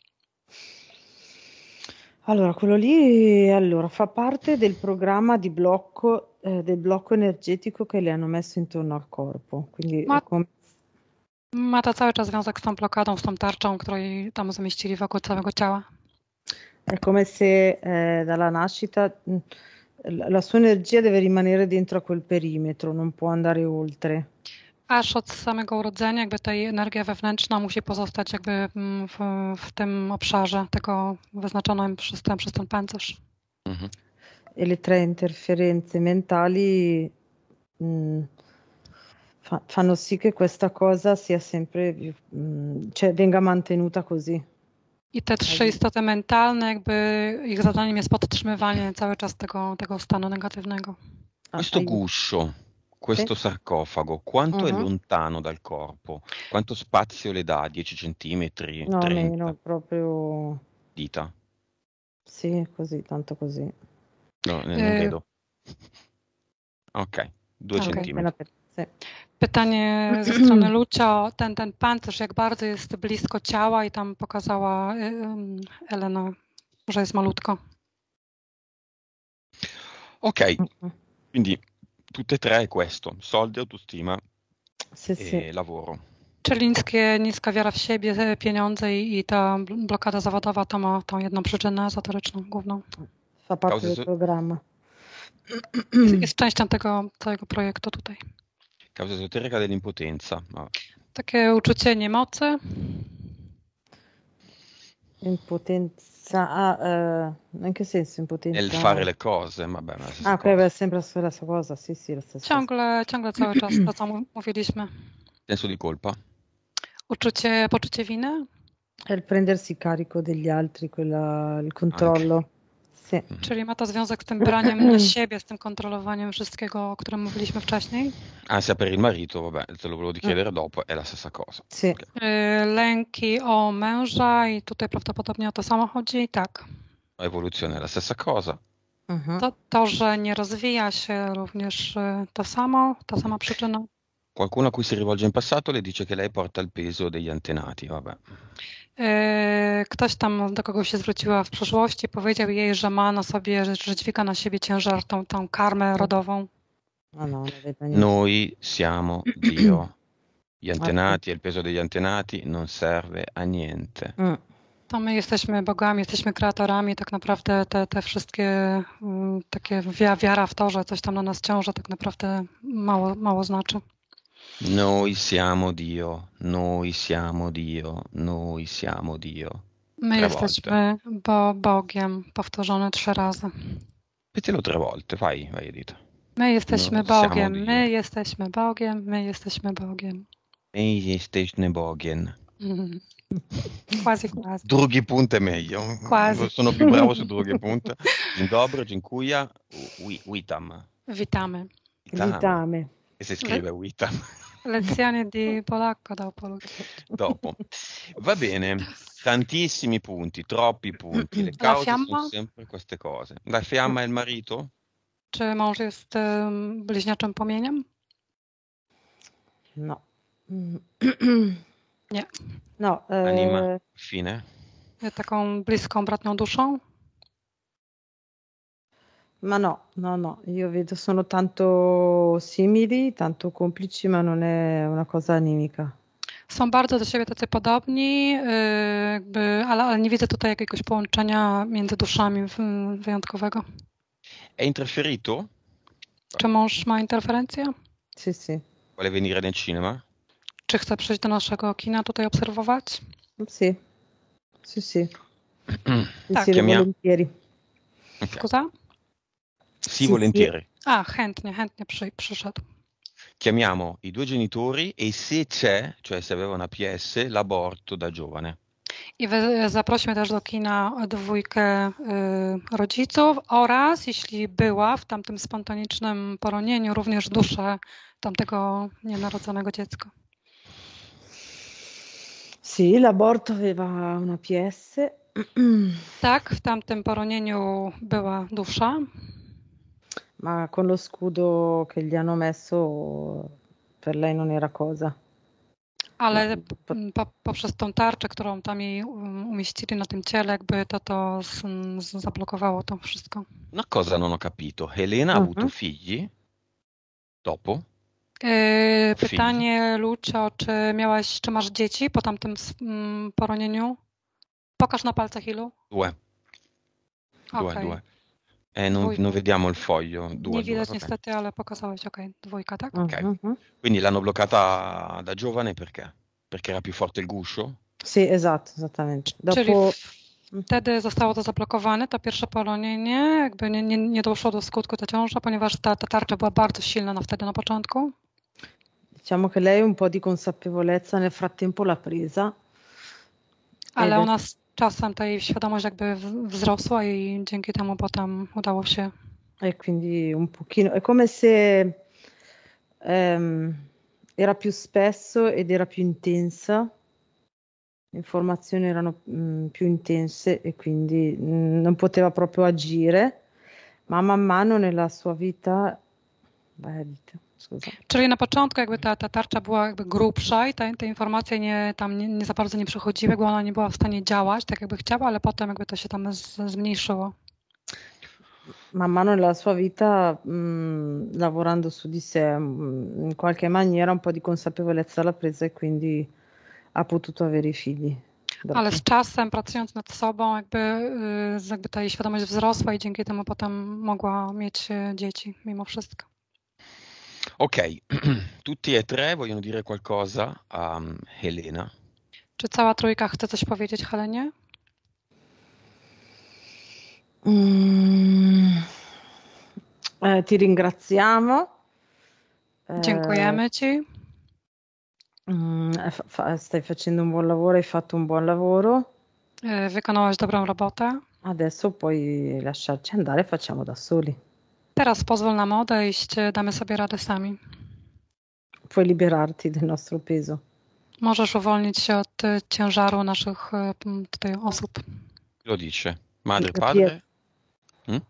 Allora, quello lì allora, fa parte del programma di blocco, ehm, del blocco energetico che le hanno messo intorno al corpo, quindi Ma, come... ma to cały czas związek z tą blokadą, z tą tarczą, której tam zamieścili wokół całego ciała? È come se eh, dalla nascita mm, la sua energia deve rimanere dentro a quel perimetro, non può andare oltre. aż od samego urodzenia jakby ta energia wewnętrzna musi pozostać jakby mm, w, w tym obszarze tego wyznaczonym przez ten, przez ten pancerz. Mhm. tre interferenze mentali mm, fanno sì che questa cosa sia sempre mm, cioè venga mantenuta così. I te trzy istoty mentalne, jakby ich zadaniem jest podtrzymywanie cały czas tego, tego stanu negatywnego. Jest to guscio. questo sarcofago quanto uh-huh. è lontano dal corpo? Quanto spazio le dà? 10 cm? No, 30? meno, proprio... Dita? Sì, così, tanto così. No, ne, eh, non eh. vedo. Ok, 2 okay, centymetry. Pytanie ze strony Lucia. Ten, ten pancerz, jak bardzo jest blisko ciała i tam pokazała Elena, że jest malutko. Ok, mhm. quindi tutte e tre è questo, soldi, autostima sì, sì. E lavoro. Czelińskie niska wiara w siebie, e pieniądze i, i ta blokada zawodowa to ma tą jedną przyczynę ezoteryczną główną. W aparcie programu. Jest, jest częścią tego całego projektu tutaj. Causa esoterica dell'impotenza. No. Takie uczucie niemocy. Impotenza potenza a, uh, in che senso in potenza? Nel fare le cose, vabbè, ma A, ah, prawie sempre la stessa cosa, sì, sì, la stessa Ciągle, ciągle cały czas to, co mówiliśmy. Senso di colpa? Uczucie, poczucie winy? È il prendersi carico degli altri, quella, il controllo. Anche. pracy. Mhm. Czyli ma to związek z tym braniem na siebie, z tym kontrolowaniem wszystkiego, o którym mówiliśmy wcześniej? Ansia per il marito, vabbè, te lo volevo chiedere mm. dopo, è la stessa cosa. Sì. Okay. Y, lęki o męża i tutaj prawdopodobnie o to samo chodzi, tak. Ewolucja, la stessa cosa. Mhm. To, to, że nie rozwija się również y, to samo, ta sama przyczyna. Qualcuno a cui si rivolge in passato le dice che lei porta il peso degli antenati, vabbè. Yy, ktoś tam do kogo się zwróciła w przeszłości, powiedział jej, że ma na sobie, że, dźwiga na siebie ciężar, tą, tą karmę rodową. No, no, no, Noi siamo Dio. Gli antenati, il peso degli antenati non serve a niente. Mm. To my jesteśmy bogami, jesteśmy kreatorami, tak naprawdę te, te wszystkie mm, takie wiara w to, że coś tam na nas ciąży, tak naprawdę mało, mało znaczy. Noi siamo Dio, noi siamo Dio, noi siamo Dio. My jesteśmy bo Bogiem, powtórzone trzy razy. Pytilo tre volte, fai, fai Edith. My jesteśmy no, Bogiem, my jesteśmy Bogiem, my jesteśmy Bogiem. My jesteśmy Bogiem. Mhm. Quasi quasi. Drugi punto è meglio. Quasi. Sono più bravo su drugi punto. Dzień dobry, dziękuję. Witam. Witamy. Witamy. Witamy. E si scrive Witam. Lezione di polacco dopo. dopo. Va bene, tantissimi punti, troppi punti. Le cause sono sempre queste cose. La fiamma è il marito? Czy cioè, mąż jest um, ehm, bliźniaczym płomieniem? No. Nie. No. E... Eh, Anima, fine. Taką bliską, bratnią duszą? Ma no, no, no, io vedo sono tanto simili, tanto complici, ma non è una cosa animica. Są bardzo do siebie tacy podobni, jakby, ale, ale nie widzę tutaj jakiegoś połączenia między duszami wyjątkowego. È interferito? Czy mąż ma interferencję? Sì, sì. Vuole venire nel cinema? Czy chce przyjść do naszego kina tutaj obserwować? Sì, sì, sì. tak. Chiamia... Scusa? Sì, volentieri. Ah, chętnie, chętnie przy, przyszedł. Chiamiamo i due genitori e se c'è, cioè se avevano APS, l'aborto da giovane. I zaprosimy też do kina dwójkę y, rodziców oraz, jeśli była w tamtym spontanicznym poronieniu, również duszę tamtego nienarodzonego dziecka. Sì, l'aborto aveva una PS. tak, w tamtym poronieniu była dusza ma con lo scudo che gli hanno messo per lei non era cosa. Ale no, po, poprzez tą tarczę, którą tam jej umieścili na tym ciele, jakby to to z, z, zablokowało to wszystko. Una cosa non ho capito. Helena uh -huh. ha mhm. avuto figli dopo? Yy, pytanie Lucio, czy miałaś, czy masz dzieci po tamtym poronieniu? Pokaż na palcach ilu? Due. Due, okay. due. E eh, non, Dwójka. non vediamo il foglio. Due, Nie widać niestety, ale pokazałeś, okej, dwójka, tak? Ok. Mhm. Quindi l'hanno bloccata da giovane perché? Perché era più forte il guscio? Sì, esatto, esattamente. Czyli cioè, Dopo... w, wtedy zostało to zablokowane, to pierwsze polonienie, jakby nie, nie, nie doszło do skutku ta ciąża, ponieważ ta, ta tarcza była bardzo silna na wtedy na początku. Diciamo che lei un po' di consapevolezza nel frattempo l'ha presa. Ale ona czasem ta jej świadomość jakby wzrosła i dzięki temu potem udało się. E quindi un pochino, è come se um, era più spesso ed era più intensa, le informazioni erano mh, mm, più intense e quindi mh, mm, non poteva proprio agire, ma man mano nella sua vita, beh, Czyli na początku jakby ta, ta tarcza była jakby grubsza i te, te informacje nie, tam nie, nie za bardzo nie przychodziły, bo ona nie była w stanie działać tak jakby chciała, ale potem jakby to się tam z, zmniejszyło. Man mano nella sua vita, mh, mm, lavorando su di sé, mh, mm, in qualche maniera un po' di consapevolezza l'ha presa e quindi ha potuto avere i figli. Dobre. Ale z czasem, pracując nad sobą, jakby, y, jakby ta jej świadomość wzrosła i dzięki temu potem mogła mieć y, dzieci mimo wszystko. Ok, tutti e tre vogliono dire qualcosa a mm, Helena. Czy cała trójka chce coś powiedzieć Helenie? Mm. Eh, ti ringraziamo. Dziękujemy ci. Mm, fa, fa, stai facendo un buon lavoro, hai fatto un buon lavoro. Eh, wykonałaś dobrą robotę. Adesso puoi lasciarci andare, facciamo da soli. Teraz pozwól nam odejść, damy sobie radę sami. Puoi liberarti del nostro peso. Możesz uwolnić się od ciężaru naszych tutaj osób. Lo dice. Madre, padre? Mm?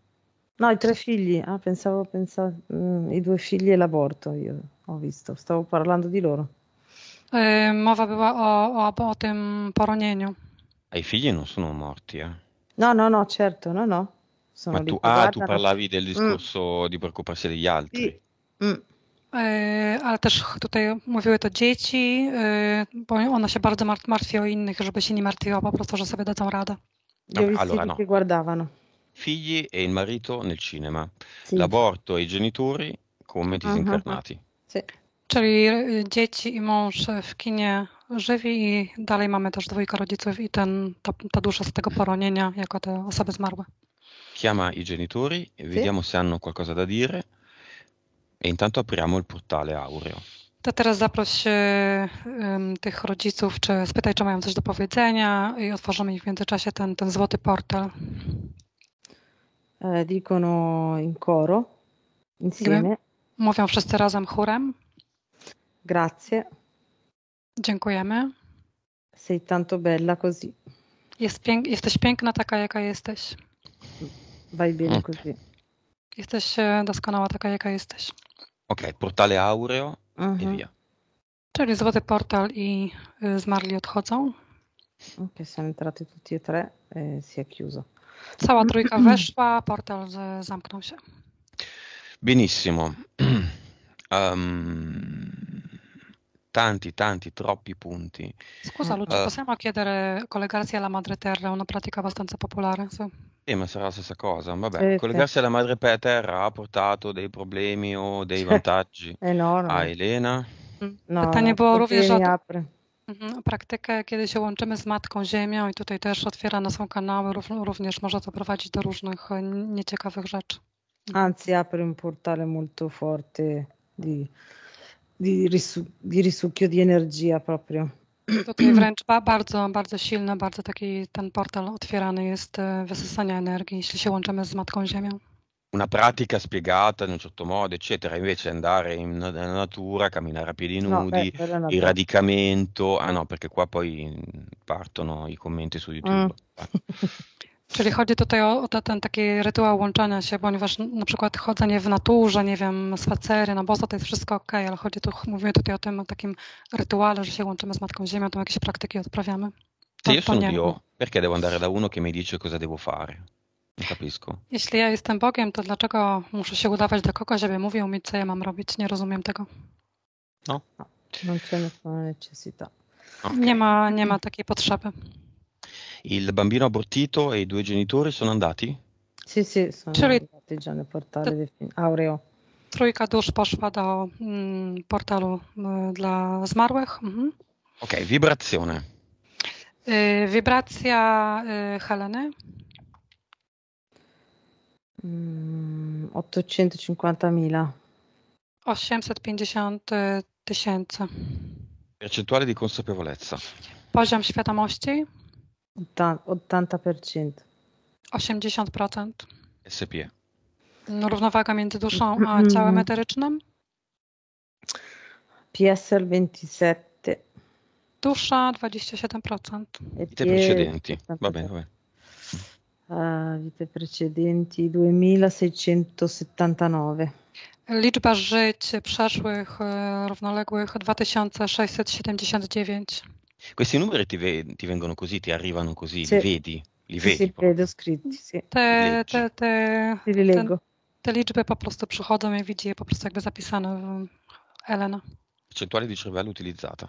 No, i tre figli. Ah, pensavo, pensavo mm, i due figli e l'aborto. Io ho visto, stavo parlando di loro. E, mowa była o, o, o tym poronieniu. A i figli non sono morti, eh? No, no, no, certo, no, no. Sono Ma tu, ah, tu parlavi del mm. discorso mm. di preoccuparsi degli altri. I, mm. Ale też tutaj mówiły to dzieci, bo ona się bardzo martwi o innych, żeby się nie martwiła po prostu, że sobie dadzą radę. No, allora no. guardavano. Figli e il marito nel cinema, sì. l'aborto e i genitori come ah, ah, ah. disincarnati. Uh-huh. Sì. Czyli dzieci eh, i mąż w kinie żywi i dalej mamy też dwójka rodziców i ten, ta, ta dusza z tego poronienia jako te osoby zmarłe. chiama i genitori, sì. vediamo se hanno qualcosa da dire e intanto apriamo il portale aureo. To teraz zaproś um, tych rodziców, czy spytaj, czy mają coś do powiedzenia i otworzymy ich w międzyczasie ten, ten złoty portal. E, dicono in coro, insieme. Mówią wszyscy razem chórem. Grazie. Dziękujemy. Sei tanto bella così. Jest pięk jesteś piękna taka, jaka jesteś. Vai bene mm. così. Jesteś doskonała taka, jaka jesteś. Okej, okay, portale aureo mm -hmm. i mhm. via. Czyli złoty portal i y, zmarli odchodzą. Ok, sono entrati tutti e tre e si è chiuso. Cała trójka weszła, portal z, zamknął się. Benissimo. Um, tanti, tanti, troppi punti. Scusa Lucio, uh, possiamo chiedere collegarsi alla madre terra, una pratica abbastanza popolare? Sì. Sì, eh, ma sarà la stessa cosa. Vabbè, sì. collegarsi alla madre terra ha portato dei problemi o dei vantaggi a Enormi. Elena? Mm. No, Pytanie no, było również o codziennie apre. Mhm, praktykę, kiedy się łączymy z Matką Ziemią i tutaj też otwierane są kanały, również może to prowadzić do różnych e, nieciekawych rzeczy. Mm. anzi apre un portale molto forte di, di risu- di risucchio di energia proprio. Tutaj wręcz bardzo, bardzo silny, bardzo taki ten portal otwierany jest wysysania energii, jeśli się łączymy z Matką Ziemią. Una pratica spiegata in un certo modo, eccetera, invece andare in, nella natura, camminare a piedi nudi, no, beh, il radicamento, ah no, perché qua poi mm, partono i commenti su YouTube. Mm. Ah. Czyli chodzi tutaj o, o ten taki rytuał łączenia się, ponieważ na przykład chodzenie w naturze, nie wiem, spacery, na boso, to jest wszystko ok, ale chodzi tu, mówimy tutaj o tym o takim rituale, że się łączymy z Matką Ziemią, tam jakieś praktyki odprawiamy. To, Se io perché devo andare da uno che mi dice cosa devo fare? Nie capisco. Jeśli ja jestem Bogiem, to dlaczego muszę się udawać do kogoś, żeby mówił mi, co ja mam robić? Nie rozumiem tego. No. Non Nie, ma, nie ma takiej potrzeby. il bambino abortito e i due genitori sono andati? Sì, sì, sono Czyli andati già nel portale di fin- Aureo. Trójka dusz poszła do mm, portalu y, eh, dla zmarłych. Mhm. Ok, vibrazione. Y, eh, wibracja y, eh, Heleny. Mm, 850.000. 850 tysięcy. Percentuale di consapevolezza. Poziom świadomości. 80 80%. Sypie. No, równowaga między duszą a mhm. ciałem eterycznym? PSL 27. Dusza 27%. Wite precedenti. Va bene, va precedenti 2679. Liczba żyć przeszłych e, równoległych 2679. Questi numeri ti, ve- ti, vengono così, ti arrivano così, sì. li vedi, li vedi. Sì, li vedo scritti, sì. Te, te, te, te, te, liczby po prostu przychodzą e widzi je po prostu jakby zapisane. W... Mm, Elena. Percentuale di cervello utilizzata.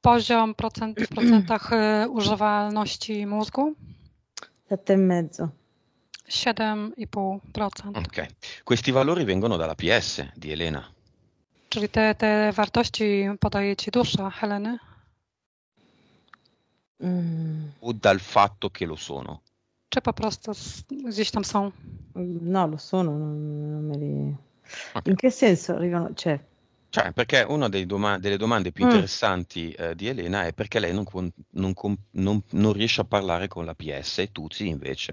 Poziom procent w procentach używalności mózgu. Zatem mezzo. 7,5%. Ok. Questi valori vengono dalla PS di Elena. Czyli te, te wartości podaje ci dusza Heleny? Mm. O dal fatto che lo sono? Cioè, po prostu gdzieś tam są? No, lo sono, non, me li... Okay. In che senso arrivano? Cioè, cioè, perché una doma- delle domande più mm. interessanti mm. di Elena è perché lei non, con- non, con- non, non, riesce a parlare con la PS e Tuzi invece.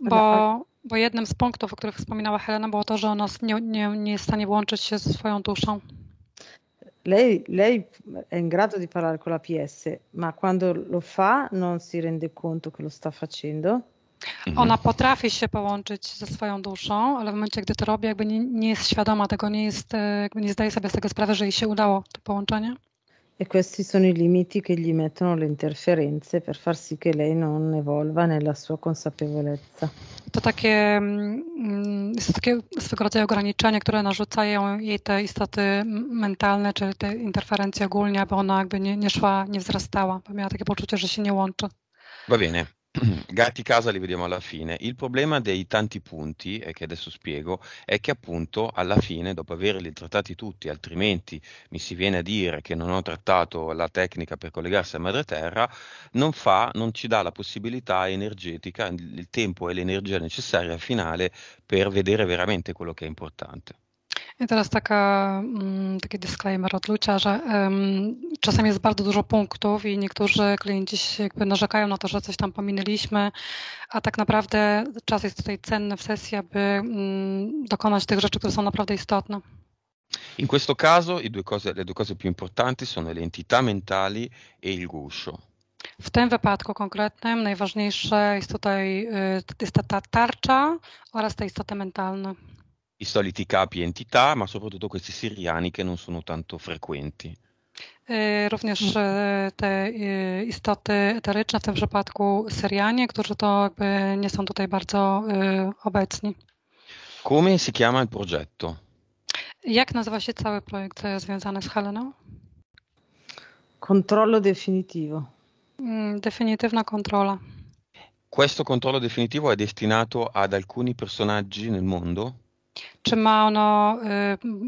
Bo, bo jednym z punktów, o których wspominała Helena, było to, że ona nie, nie, nie jest w stanie włączyć się ze swoją duszą. lei, lei, è in grado di parlare con la PS, ma quando lo fa non si rende conto che lo sta facendo? Mhm. Ona potrafi się połączyć ze swoją duszą, ale w momencie, gdy to robi, jakby nie, nie jest świadoma tego, nie, jest, e, nie zdaje sobie z tego sprawy, że jej się udało to połączenie. E questi sono i limiti che gli mettono le interferenze per far sì che lei non evolva nella sua consapevolezza. To takie, jest takie swego rodzaju ograniczenie, które narzucają jej te istoty mentalne, czyli te interferencje ogólnie, aby ona jakby nie, nie szła, nie wzrastała, bo miała takie poczucie, że się nie łączy. Va bene, Gatti casa li vediamo alla fine. Il problema dei tanti punti, eh, che adesso spiego, è che appunto alla fine, dopo averli trattati tutti, altrimenti mi si viene a dire che non ho trattato la tecnica per collegarsi a madre terra, non, fa, non ci dà la possibilità energetica, il tempo e l'energia necessaria finale per vedere veramente quello che è importante. I teraz taka, mm, taki disclaimer od Lucia, że um, czasem jest bardzo dużo punktów i niektórzy klienci się jakby narzekają na to, że coś tam pominęliśmy, a tak naprawdę czas jest tutaj cenny w sesji, aby um, dokonać tych rzeczy, które są naprawdę istotne. In questo caso due cose, le due cose più importanti sono le entità mentali e il guscio. W tym wypadku konkretnym najważniejsze jest tutaj y, jest ta, ta tarcza oraz te istoty mentalne. i soliti capi e entità, ma soprattutto questi siriani che non sono tanto frequenti. Również mm. te istoty eteryczne, w tym przypadku Syrianie, którzy to jakby nie są tutaj bardzo obecni. Come si chiama il progetto? Jak nazywa się cały projekt związany z Heleną? Controllo definitivo. Mm, definitywna kontrola. Questo controllo definitivo è destinato ad alcuni personaggi nel mondo? Czy ma ono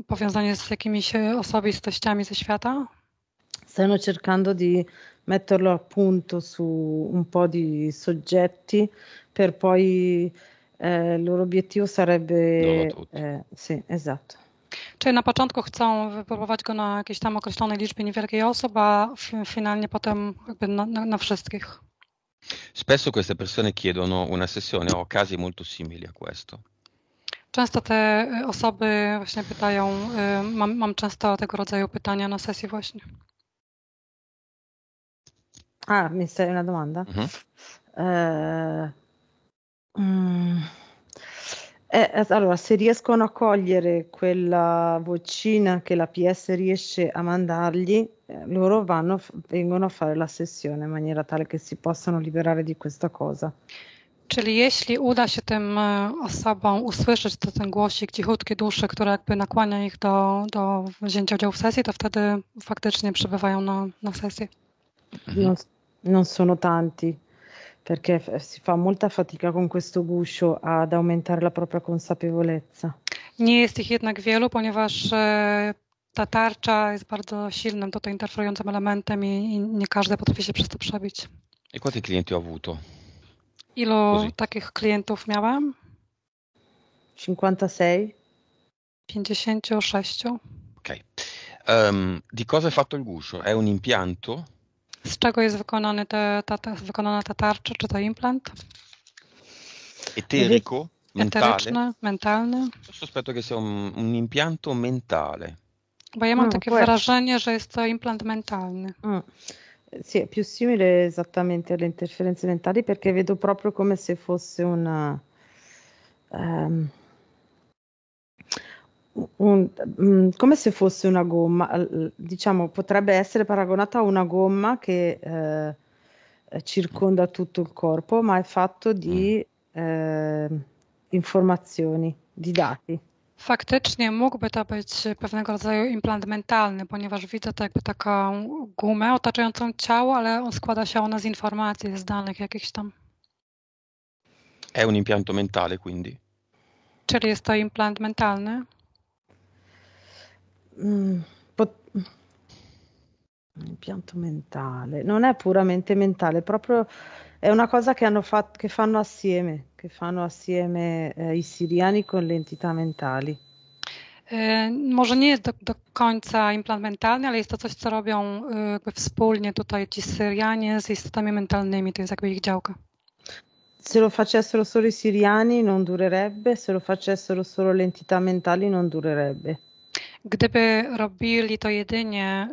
y, powiązanie z jakimiś osobistościami ze świata? Stiamo cercando di metterlo a punto su un po' di soggetti per poi eh, il loro obiettivo sarebbe... Eh, sì, esatto. Czyli na początku chcą wypróbować go na jakiejś tam określonej liczbie niewielkiej osób, a finalnie potem na, na, na wszystkich. Spesso queste persone chiedono una sessione o casi molto simili a questo. Często te osoby właśnie pytają, mam, mam często tego rodzaju pytania na sesji właśnie. Ah, mi stai una domanda? Mhm. mm Eh, mm, eh, allora, se riescono a cogliere quella vocina che la PS riesce a mandargli, eh, loro vanno, vengono a fare la sessione in maniera tale che si possano liberare di questa cosa. Czyli jeśli uda się tym e, osobom usłyszeć to ten głosik cichutki duszy, który jakby nakłania ich do, do wzięcia udziału w sesji, to wtedy faktycznie przybywają na, na sesję. Mhm. Non, non sono tanti, perché si fa molta fatica con questo guscio ad aumentare la propria consapevolezza. Nie jest ich jednak wielu, ponieważ e, ta tarcza jest bardzo silnym tutaj interferującym elementem i, i nie każdy potrafi się przez to przebić. I e quanti clienti ho avuto? Ilu takich klientów miałam? 56. 56. Ok. Um, di cosa è fatto il guscio? È un impianto? Z czego jest wykonany te, ta, ta, wykonana ta tarcza, czy to implant? Eterico? Mentale? Eteryczny, Sospetto che sia un, un impianto mentale. Bo ja mam mm, takie wrażenie, że jest to implant mentalny. Mm. Sì, è più simile esattamente alle interferenze mentali perché vedo proprio come se fosse una... Um, un, um, come se fosse una gomma, diciamo potrebbe essere paragonata a una gomma che eh, eh circonda tutto il corpo, ma è fatto di eh, informazioni, di dati. Faktycznie mógłby to być pewnego rodzaju implant mentalny, ponieważ widzę to jakby taką gumę otaczającą ciało, ale on składa się ona z informacji, z danych jakichś tam. È un impianto mentale quindi. Czyli jest to implant mentalny? Mm, mentalny. Nie impianto mentale, non è puramente mentale, proprio È una cosa che, fatto, che fanno assieme, che fanno assieme e, eh, i siriani con le entità mentali. E, może nie do, do, końca implementalnie, ale jest to coś, co robią jakby wspólnie tutaj ci Syrianie z istotami mentalnymi, to jest jakby ich działka. Se lo facessero solo i siriani non durerebbe, se lo facessero solo le entità mentali non durerebbe. Gdyby robili to jedynie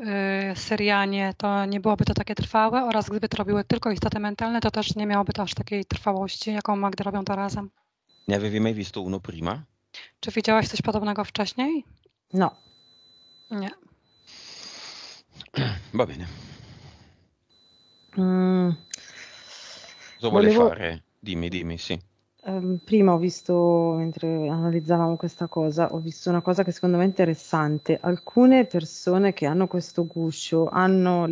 y, Syrianie, to nie byłoby to takie trwałe oraz gdyby to robiły tylko istoty mentalne, to też nie miałoby to aż takiej trwałości, jaką ma, gdy robią to razem. Nie wiem, mai visto uno prima? Czy widziałaś coś podobnego wcześniej? No. Nie. Va bene. Mm. Cosa vuole Volevo... fare? Dimmi, dimmi, sì. Ehm, prima ho visto, mentre analizzavamo questa cosa, ho visto una cosa che secondo me è interessante. Alcune persone che hanno questo guscio hanno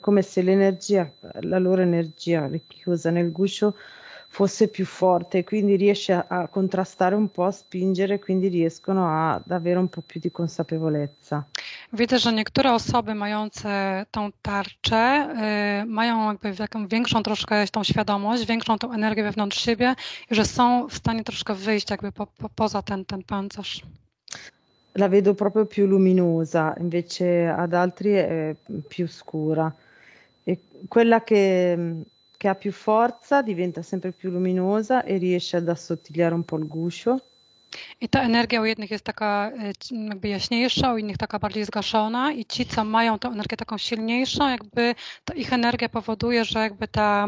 come se l'energia, la loro energia richiusa nel guscio fosse più forte, quindi riesce a, a contrastare un po', a spingere, quindi riescono a, ad avere un po' più di consapevolezza. Widzę, że niektóre osoby mające tą tarczę y, mają jakby taką większą troszkę tą świadomość, większą tą energię wewnątrz siebie i że są w stanie troszkę wyjść jakby po, po, poza ten, ten pancerz. La vedo proprio più luminosa, invece ad altri è più scura. E quella che, che ha più forza diventa sempre più luminosa e riesce ad assottigliare un po' il guscio. I ta energia u jednych jest taka e, jakby jaśniejsza, u innych taka bardziej zgaszona i ci, co mają tę energię taką silniejszą, jakby ta ich energia powoduje, że jakby ta,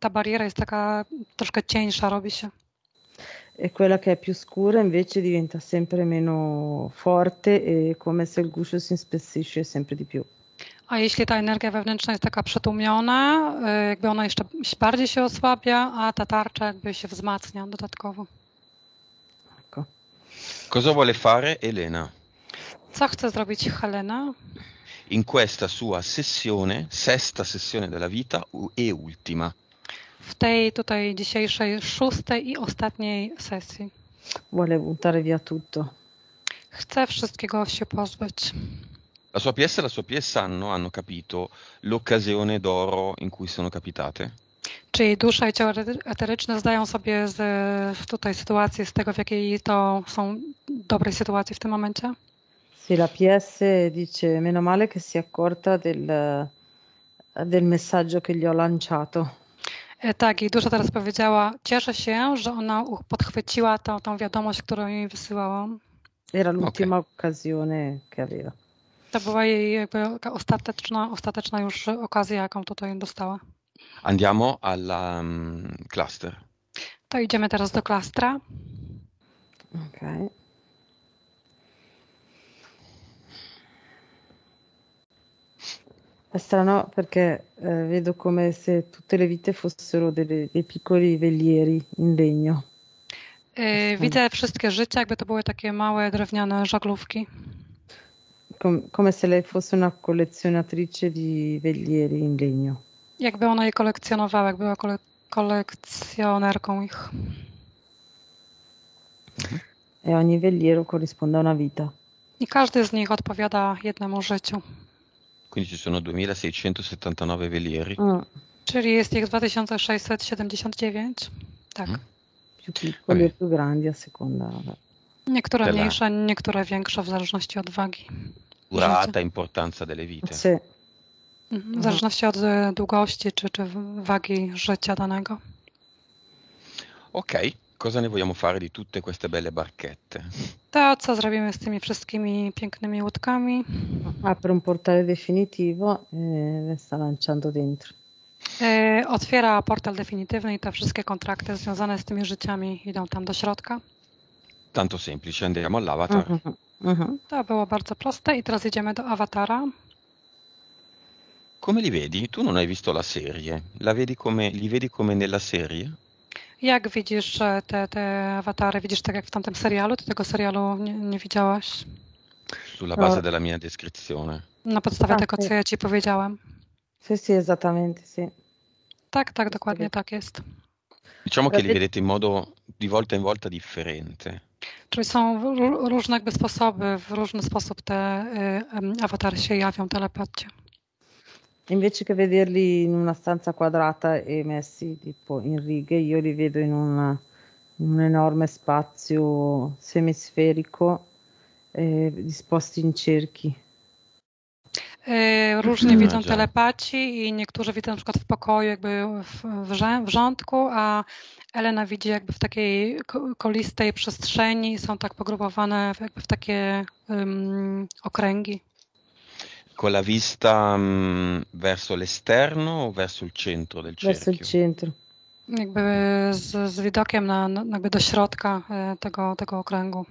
ta bariera jest taka troszkę cieńsza robi się. E quella che è più scura invece diventa sempre meno forte e come se il guscio si spessisce sempre di più. A jeśli ta energia wewnętrzna jest taka przetłumiona, e, jakby ona jeszcze bardziej się osłabia, a ta tarcza jakby się wzmacnia dodatkowo. Cosa vuole fare Elena? Co chce zrobić Helena? In questa sua sessione, sesta sessione della vita e ultima. W tej tutaj dzisiejszej szóstej i ostatniej sesji. Vuole buttare via tutto. Chce wszystkiego się pozbyć. La sua pièce e la sua PS hanno, hanno capito l'occasione d'oro in cui sono capitate? Czyli dusza i ciało eteryczne zdają sobie z tutaj sytuacji, z tego w jakiej to są dobrej sytuacji w tym momencie? Sì, la PS dice meno male che si è accorta del, del messaggio che gli ho lanciato. E, tak, i dusza teraz powiedziała, cieszę się, że ona podchwyciła tą, tą wiadomość, którą jej wysyłałam. Era l'ultima okay. occasione che aveva. To była jej jakby ostateczna, ostateczna już okazja, jaką tutaj dostała. Andiamo al um, mm, cluster. To idziemy teraz do klastra. Okay. È strano perché eh, vedo come se tutte le vite fossero delle, dei piccoli velieri in legno. E, widzę wszystkie życie, jakby to były takie małe drewniane żaglówki. come se lei fosse una collezionatrice di velieri in legno. Jakby ona je kolekcjonowała, jak była kolekcjonerką ich. Mhm. E ogni veliero corrisponde a una vita. I każdy z nich odpowiada jednemu życiu. Quindi ci sono 2679 velieri. Mm. Czyli jest ich 2679. Tak. Mhm. Più piccoli e più grandi a seconda. Niektóre mniejsze, niektóre większe, w zależności od wagi. Durata, importanza delle vite. Sì. Mhm. W zależności od e, długości czy, czy wagi życia danego. Ok, cosa ne vogliamo fare di tutte queste belle barchette? To co zrobimy z tymi wszystkimi pięknymi łódkami? Apre un portale definitivo e le sta lanciando dentro. E, otwiera portal definitywny i te wszystkie kontrakty związane z tymi życiami idą tam do środka. Tanto semplice, andiamo all'avatar. Uh -huh, uh -huh. To było bardzo proste i teraz idziemy do awatara. Come li vedi? Tu non hai visto la serie, la vedi come, li vedi come nella serie? Jak widzisz e, te, te awatary? Widzisz tak jak w tamtym serialu? Ty tego serialu nie, nie widziałaś? Sulla base no. della mia descrizione. Na podstawie Tak, tego, co tak. ja ci powiedziałem. Sì, sì, esattamente, sì. Tak, tak, dokładnie tak jest. Diciamo che li vedete in modo di volta in volta differente. Czyli są różne jakby sposoby, w różny sposób te y, awatary się jawią, telepatie invece che vederli in una stanza quadrata e messi tipo in righe, io li vedo in, una, in un enorme spazio semisferico eh, disposti in cerchi. E różnie mm, widzą telepaci i niektórzy widzą na przykład w pokoju jakby w, w rządku, a Elena widzi jakby w takiej kolistej przestrzeni są tak pogrupowane jakby w takie um, okręgi. con la vista mh, mm, verso l'esterno o verso il centro del cerchio? Verso il centro. Jakby z, z widokiem na, na, jakby do środka tego, tego okręgu.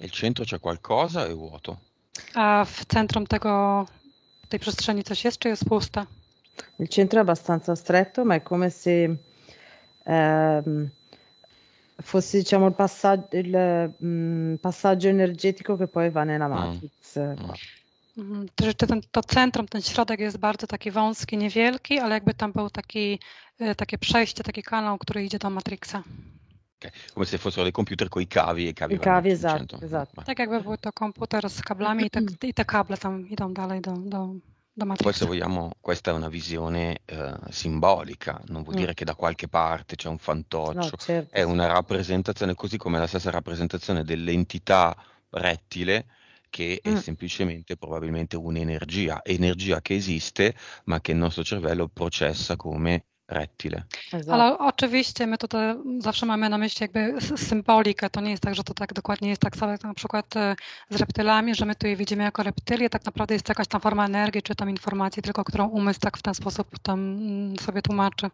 Il centro c'è qualcosa o è vuoto. A w centrum tego, tej przestrzeni coś jest, czy jest puste? Il centro è abbastanza stretto, ma è come se ehm, fosse diciamo, il, passag- il mh, mm, passaggio energetico che poi va nella mm. Matrix. Eh, mm. Mhm, to, że ten, to centrum, ten środek jest bardzo taki wąski, niewielki, ale jakby tam był taki, takie przejście, taki kanał, który idzie do Matrixa. Come se fossero dei computer con i cavi e cavi. I cavi, esatto, esatto. Tak jakby był to komputer z kablami i te, mhm. i te kable tam idą dalej do, do, poi se vogliamo, questa è una visione eh, simbolica, non vuol mm. dire che da qualche parte c'è un fantoccio, no, certo. è una rappresentazione così come la stessa rappresentazione dell'entità rettile che è mm. semplicemente probabilmente un'energia, energia che esiste ma che il nostro cervello processa come rettile. Ale oczywiście my tutaj zawsze mamy na myśli jakby symbolikę, to nie jest tak, że to tak dokładnie jest tak samo jak na przykład e, z reptylami, że my tu je widzimy jako reptylie, tak naprawdę jest jakaś tam forma energii czy tam informacji, tylko którą umysł tak w ten sposób tam mm, sobie tłumaczy.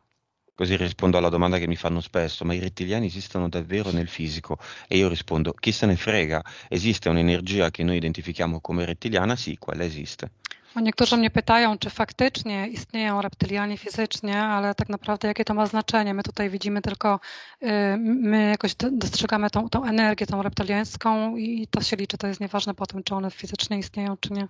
Così rispondo alla domanda che mi fanno spesso, ma i rettiliani esistono davvero nel fisico? E io rispondo, chi se ne frega? Esiste un'energia che noi identifichiamo come rettiliana? Sì, quella esiste. Bo niektórzy mnie pytają, czy faktycznie istnieją reptylianie fizycznie, ale tak naprawdę jakie to ma znaczenie? My tutaj widzimy tylko, my jakoś dostrzegamy tą, tą energię, tą reptyliańską i to się liczy, to jest nieważne po tym, czy one fizycznie istnieją, czy nie.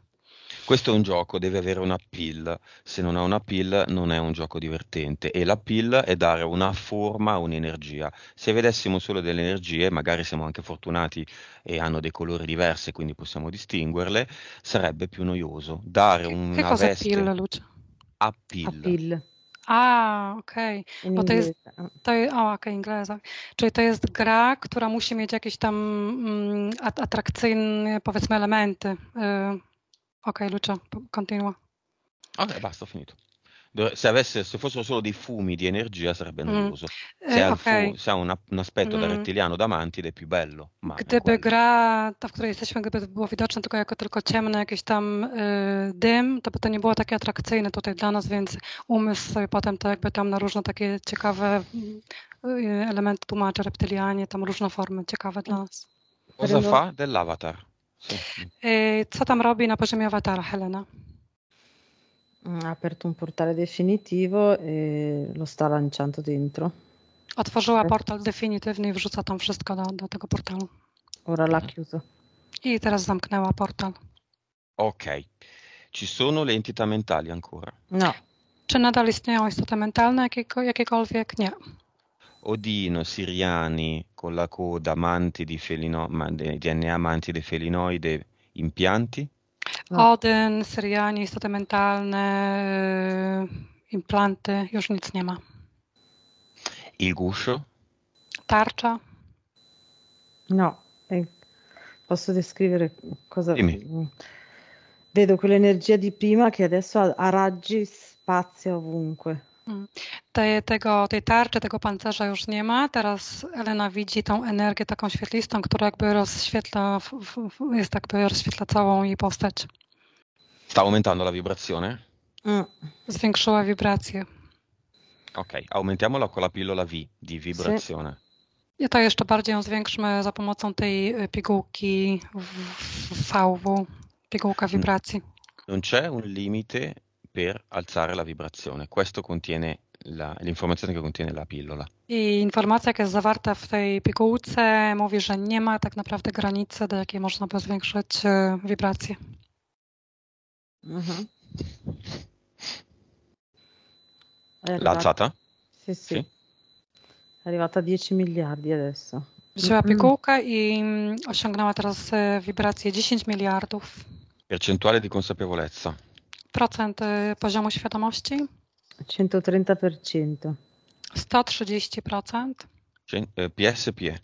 Questo è un gioco, deve avere una pill. Se non ha una pill, non è un gioco divertente. E la pill è dare una forma, un'energia. Se vedessimo solo delle energie, magari siamo anche fortunati e hanno dei colori diversi, quindi possiamo distinguerle, sarebbe più noioso. Dare una che cosa veste... Che pill, Lucia? A pill. A pill. A, okej. Okay. Bo to jest, to jest, o, okay, inglesa. Czyli to jest gra, która musi mieć jakieś tam mm, mm atrakcyjne, powiedzmy, elementy. Y- eh. Ok, Lucia, continua. Ok, basta, ho finito. Se, avesse, se, fossero solo dei fumi di energia sarebbe mm. noioso. Mm. Se, eh, ha, okay. se ha un, un aspetto mm. da rettiliano da mantide è più bello. Gdyby gra, w której jesteśmy, gdyby było widoczne tylko jako tylko ciemny jakiś tam y, dym, to by to nie było takie atrakcyjne tutaj dla nas, więc umysł sobie potem to jakby tam na różne takie ciekawe eh, y, elementy tłumaczy, reptylianie, tam różne formy ciekawe dla nas. Cosa fa dell'avatar? E co tam robi na poziomie awatara, Helena? Mm, ha aperto un portale definitivo e lo sta lanciando dentro. Otworzyła portal definitywny i wrzuca tam wszystko do, do tego portalu. Ora l'ha chiuso. I teraz zamknęła portal. Ok. Ci sono le entità mentali ancora? No. Czy nadal istnieją istoty mentalne jakiego, jakiekolwiek? Nie. Odino, Siriani con la coda, manti di felino, DNA manti di felinoide, impianti? Odyn, Siriani, istoty mentalne, eh, implanty, już nic nie ma. Il guscio? Tarcia? No, eh, posso descrivere cosa... Dimmi. Vedo quell'energia di prima che adesso ha, ha raggi, spazia ovunque. Mm. Te, tego, tej tarczy, tego pancerza już nie ma. Teraz Elena widzi tą energię taką świetlistą, która jakby rozświetla, jest jakby rozświetla całą jej postać. Sta aumentando mm. la vibrazione? Zwiększyła wibrację. Ok, aumentiamola con la pillola V di vibrazione. I to jeszcze bardziej ją zwiększmy za pomocą tej y, pigułki VW, pigułka hmm. wibracji. Non c'è un limite per alzare la vibrazione. Questo contiene la, l'informacja, jaką contiene la pillola. I informacja, jaka jest zawarta w tej pigułce, mówi, że nie ma tak naprawdę granicy, do jakiej można by zwiększyć wibrację. Mhm. L'alzata? Sì, sì. sì. È arrivata a 10 miliardi adesso. Wzięła pigułkę i mm, osiągnęła teraz wibrację 10 miliardów. Percentuale di consapevolezza. 100% y, poziomu świadomości? 130%. 130%. Piesy pie.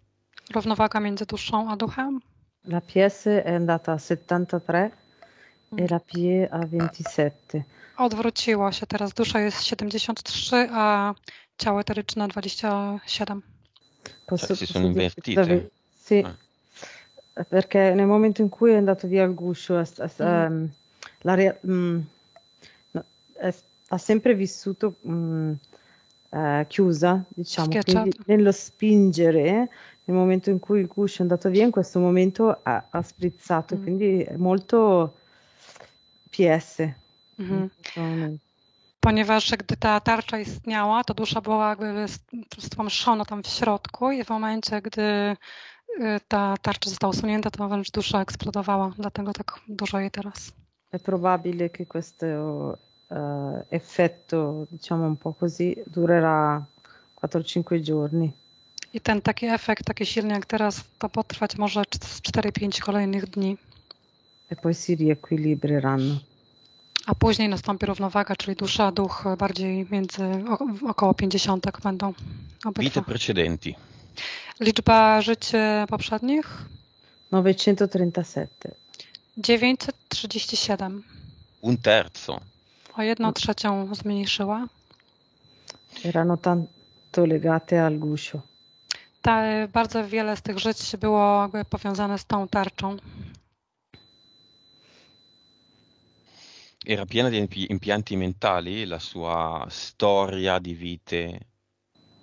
Równowaga między duszą a duchem? La piesy è andata a 73 e la pie a 27. Odwróciło się teraz. Dusza jest 73, a ciało eteryczne 27. Posso, si sono invertite. Eh? Sì, ah. perché nel momento in cui è andato via il guscio, mm. ehm, la, mm, Eh, ha sempre vissuto mh, mm, eh, chiusa, diciamo, nello spingere, nel momento in cui il guscio è andato via, in questo momento ha, ha sprizzato, mm. quindi è molto PS. Mm-hmm. Mm, Ponieważ gdy ta tarcza istniała, to dusza była jakby stłamszona tam w środku i w momencie, gdy ta tarcza została usunięta, to wręcz dusza eksplodowała, dlatego tak dużo jej teraz. È probabile che questo eh, effetto, diciamo un po' così, durerà 4-5 giorni. I ten taki efekt, taki silny jak teraz, to potrwać może 4-5 kolejnych dni. E poi si riequilibreranno. A później nastąpi równowaga, czyli dusza, duch bardziej między około 50 będą. Obydwa. Vite precedenti. Liczba żyć e, poprzednich? 937. 937. Un terzo. O jedną trzecią zmniejszyła. Erano tanto legate al guscio. Ta, bardzo wiele z tych żyć było powiązane z tą tarczą. Era piena di impianti mentali la sua storia di vite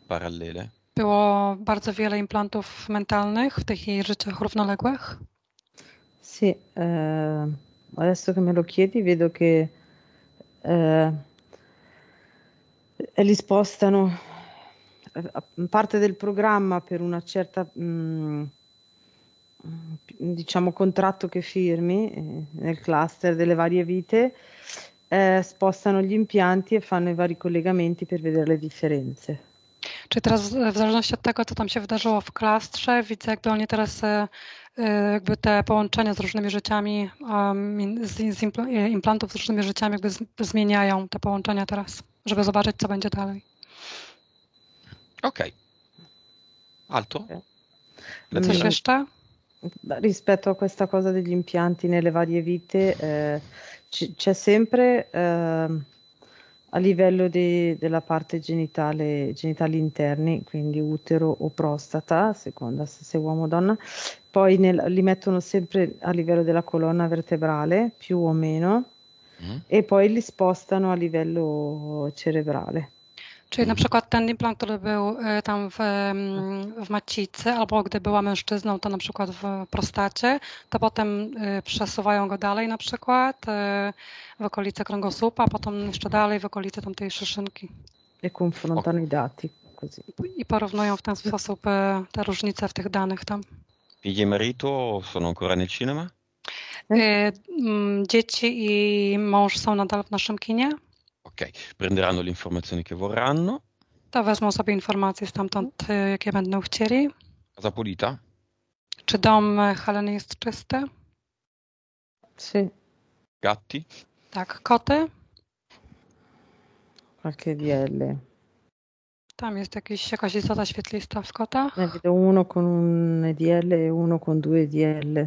parallele? Było bardzo wiele implantów mentalnych w tych jej życiach równoległych? Sì, eh, adesso che me lo chiedi vedo che eh, li spostano eh, parte del programma per una certa mh, mm, diciamo contratto che firmi eh, nel cluster delle varie vite eh, spostano gli impianti e fanno i vari collegamenti per vedere le differenze. Czyli teraz w zależności od tego, co tam się wydarzyło w klastrze, widzę, jak oni teraz jakby te połączenia z różnymi życiami, um, z, implantów z różnymi życiami jakby zmieniają te połączenia teraz, żeby zobaczyć, co będzie dalej. Okej. Okay. Alto? Okay. Coś jeszcze? Rispetto a questa cosa degli impianti nelle varie vite, eh, c'è sempre eh, a livello de, della parte genitale, genitali interni, quindi utero o prostata, a seconda se, se uomo o donna, poi nel, li mettono sempre a livello della colonna vertebrale, più o meno, mhm. i e poi li spostano a livello cerebrale. Czyli na przykład ten implant, który był e, tam w, w macicy, albo gdy była mężczyzną, to na przykład w prostacie, to potem e, przesuwają go dalej na przykład w okolice kręgosłupa, potem jeszcze dalej w okolice tamtej szyszynki. E confrontano i dati I porównują w ten sposób te różnice w tych danych tam. Figli e marito sono ancora nel cinema? E, eh, mh, mm, dzieci e mąż są nadal w naszym kinie. Ok, prenderanno le informazioni che vorranno. To wezmą sobie informacje stamtąd, jakie będą chcieli. Casa pulita? Czy dom Heleny jest czysty? Sì. Gatti? Tak, koty? HDL. Tam jest jakiś, jakaś istota świetlista w kotach? No, uno con un DL e uno con due DL.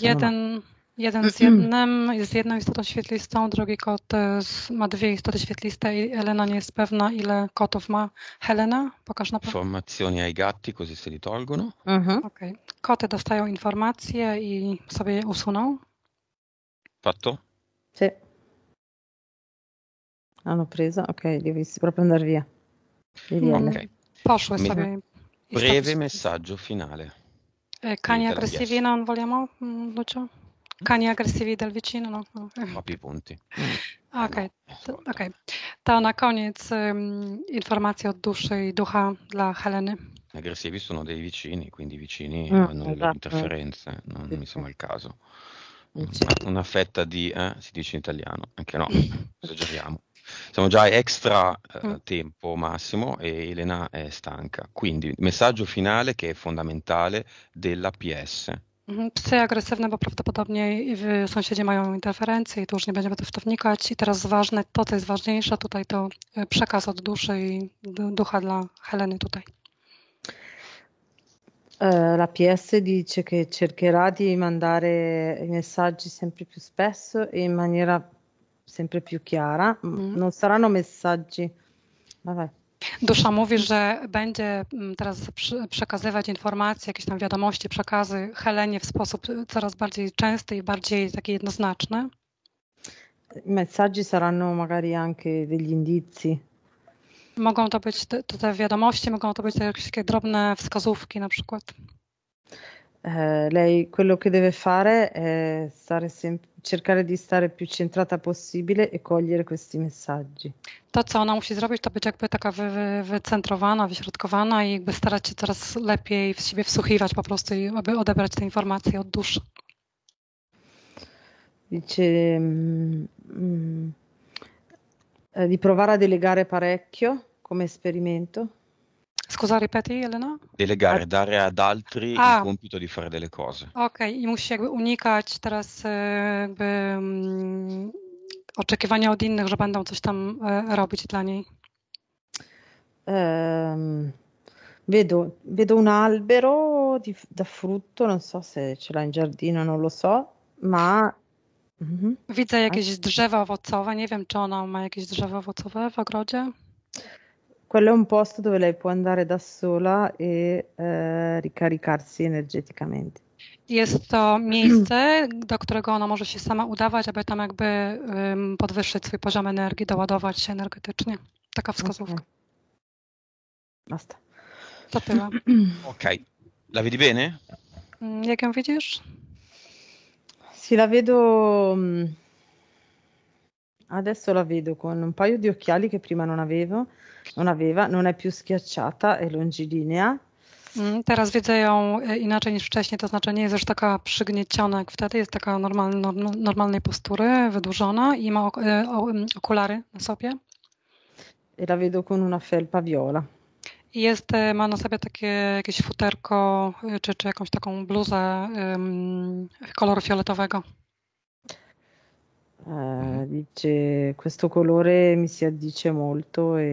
jeden, jeden z jednym, z jedną istotą świetlistą, drugi kot e, ma dwie istoty świetliste i Elena nie jest pewna, ile kotów ma. Helena, pokaż na pewno. ai gatti, così se li tolgono. Mhm. Koty dostają informacje i sobie je usuną. Fatto? Sì. Hanno ah, preso? Ok, devi proprio andare via. Mm, okay. Posso essere... Mi... Breve stato... messaggio finale. Eh, cani aggressivi non vogliamo, mm, Lucio? Cani aggressivi del vicino, no? no. più punti. Ah, ok, okay. okay. To na koniec um, informacja od duszy i ducha dla Heleny. Aggressivi sono dei vicini, quindi i vicini mm, hanno esatto. interferenze, non mi sembra il caso. Una, una fetta di, eh, si dice in italiano, anche no, esageriamo. Siamo già a extra eh, mm. tempo massimo e Elena è stanca. Quindi messaggio finale che è fondamentale dell'APS. Mhm, psy agresywne, bo prawdopodobnie sąsiedzi mają interferencje i tu już nie będziemy w to wnikać. I teraz ważne, to co jest ważniejsze tutaj, to przekaz od duszy i ducha dla Heleny tutaj. la PS dice che cercherà di mandare i messaggi sempre più spesso e in maniera sempre più chiara. Mm. Non saranno messaggi. Vabbè. Dusza mówi, że będzie mm, teraz przekazywać informacje, jakieś tam wiadomości, przekazy Helenie w sposób coraz bardziej częsty i bardziej taki jednoznaczny. I messaggi saranno magari anche degli indizi. Mogą to być te, te wiadomości, mogą to być jakieś takie drobne wskazówki na przykład. Eh, lei quello che deve fare è sem- cercare di stare più centrata possibile e cogliere questi messaggi. To, co ona musi zrobić, to być jakby taka wy, wy, wycentrowana, wyśrodkowana i jakby starać się coraz lepiej w siebie wsłuchiwać po prostu, i, aby odebrać te informacje od duszy. Dice mm, mm di provare a delegare parecchio come esperimento. Scusa, ripeti Elena? Delegare, dare ad altri ah. il compito di fare delle cose. Ok, okay. i musi jakby eh, unikać teraz jakby eh, mm, oczekiwania od innych, że będą coś tam eh, robić dla niej. Um, vedo, vedo un albero di, da frutto, non so se ce l'ha in giardino, non lo so, ma... Mhm. Widzę jakieś drzewa owocowe, nie wiem czy ona ma jakieś drzewa owocowe w ogrodzie quello è un posto dove lei può andare da sola e e, eh, ricaricarsi energeticamente. Jest to miejsce, do którego ona może się sama udawać, aby tam jakby ym, podwyższyć swój poziom energii, doładować się energetycznie. Taka wskazówka. Basta. To tyle. Okej. La vedi bene? Mm, jak ją widzisz? Sì, la vedo. Mm, adesso la vedo con un paio di occhiali che prima non avevo non aveva, non è più schiacciata, è longilinea. Mm, teraz widzę ją e, inaczej niż wcześniej, to znaczy nie jest już taka przygnieciona jak wtedy, jest taka normal, normalnej postury, wydłużona i ma e, mm, okulary na sobie. I e la vedo con una felpa viola. I jest, ma na sobie takie jakieś futerko, czy, czy jakąś taką bluzę um, koloru fioletowego. Uh, dice, questo colore mi si addice molto e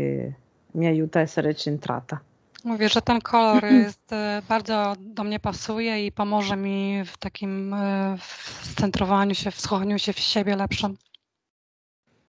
mi aiuta a essere centrata. Mówię, że ten kolor jest, e, bardzo do mnie pasuje i pomoże mi w takim e, w centrowaniu się, w schowaniu się w siebie lepszym.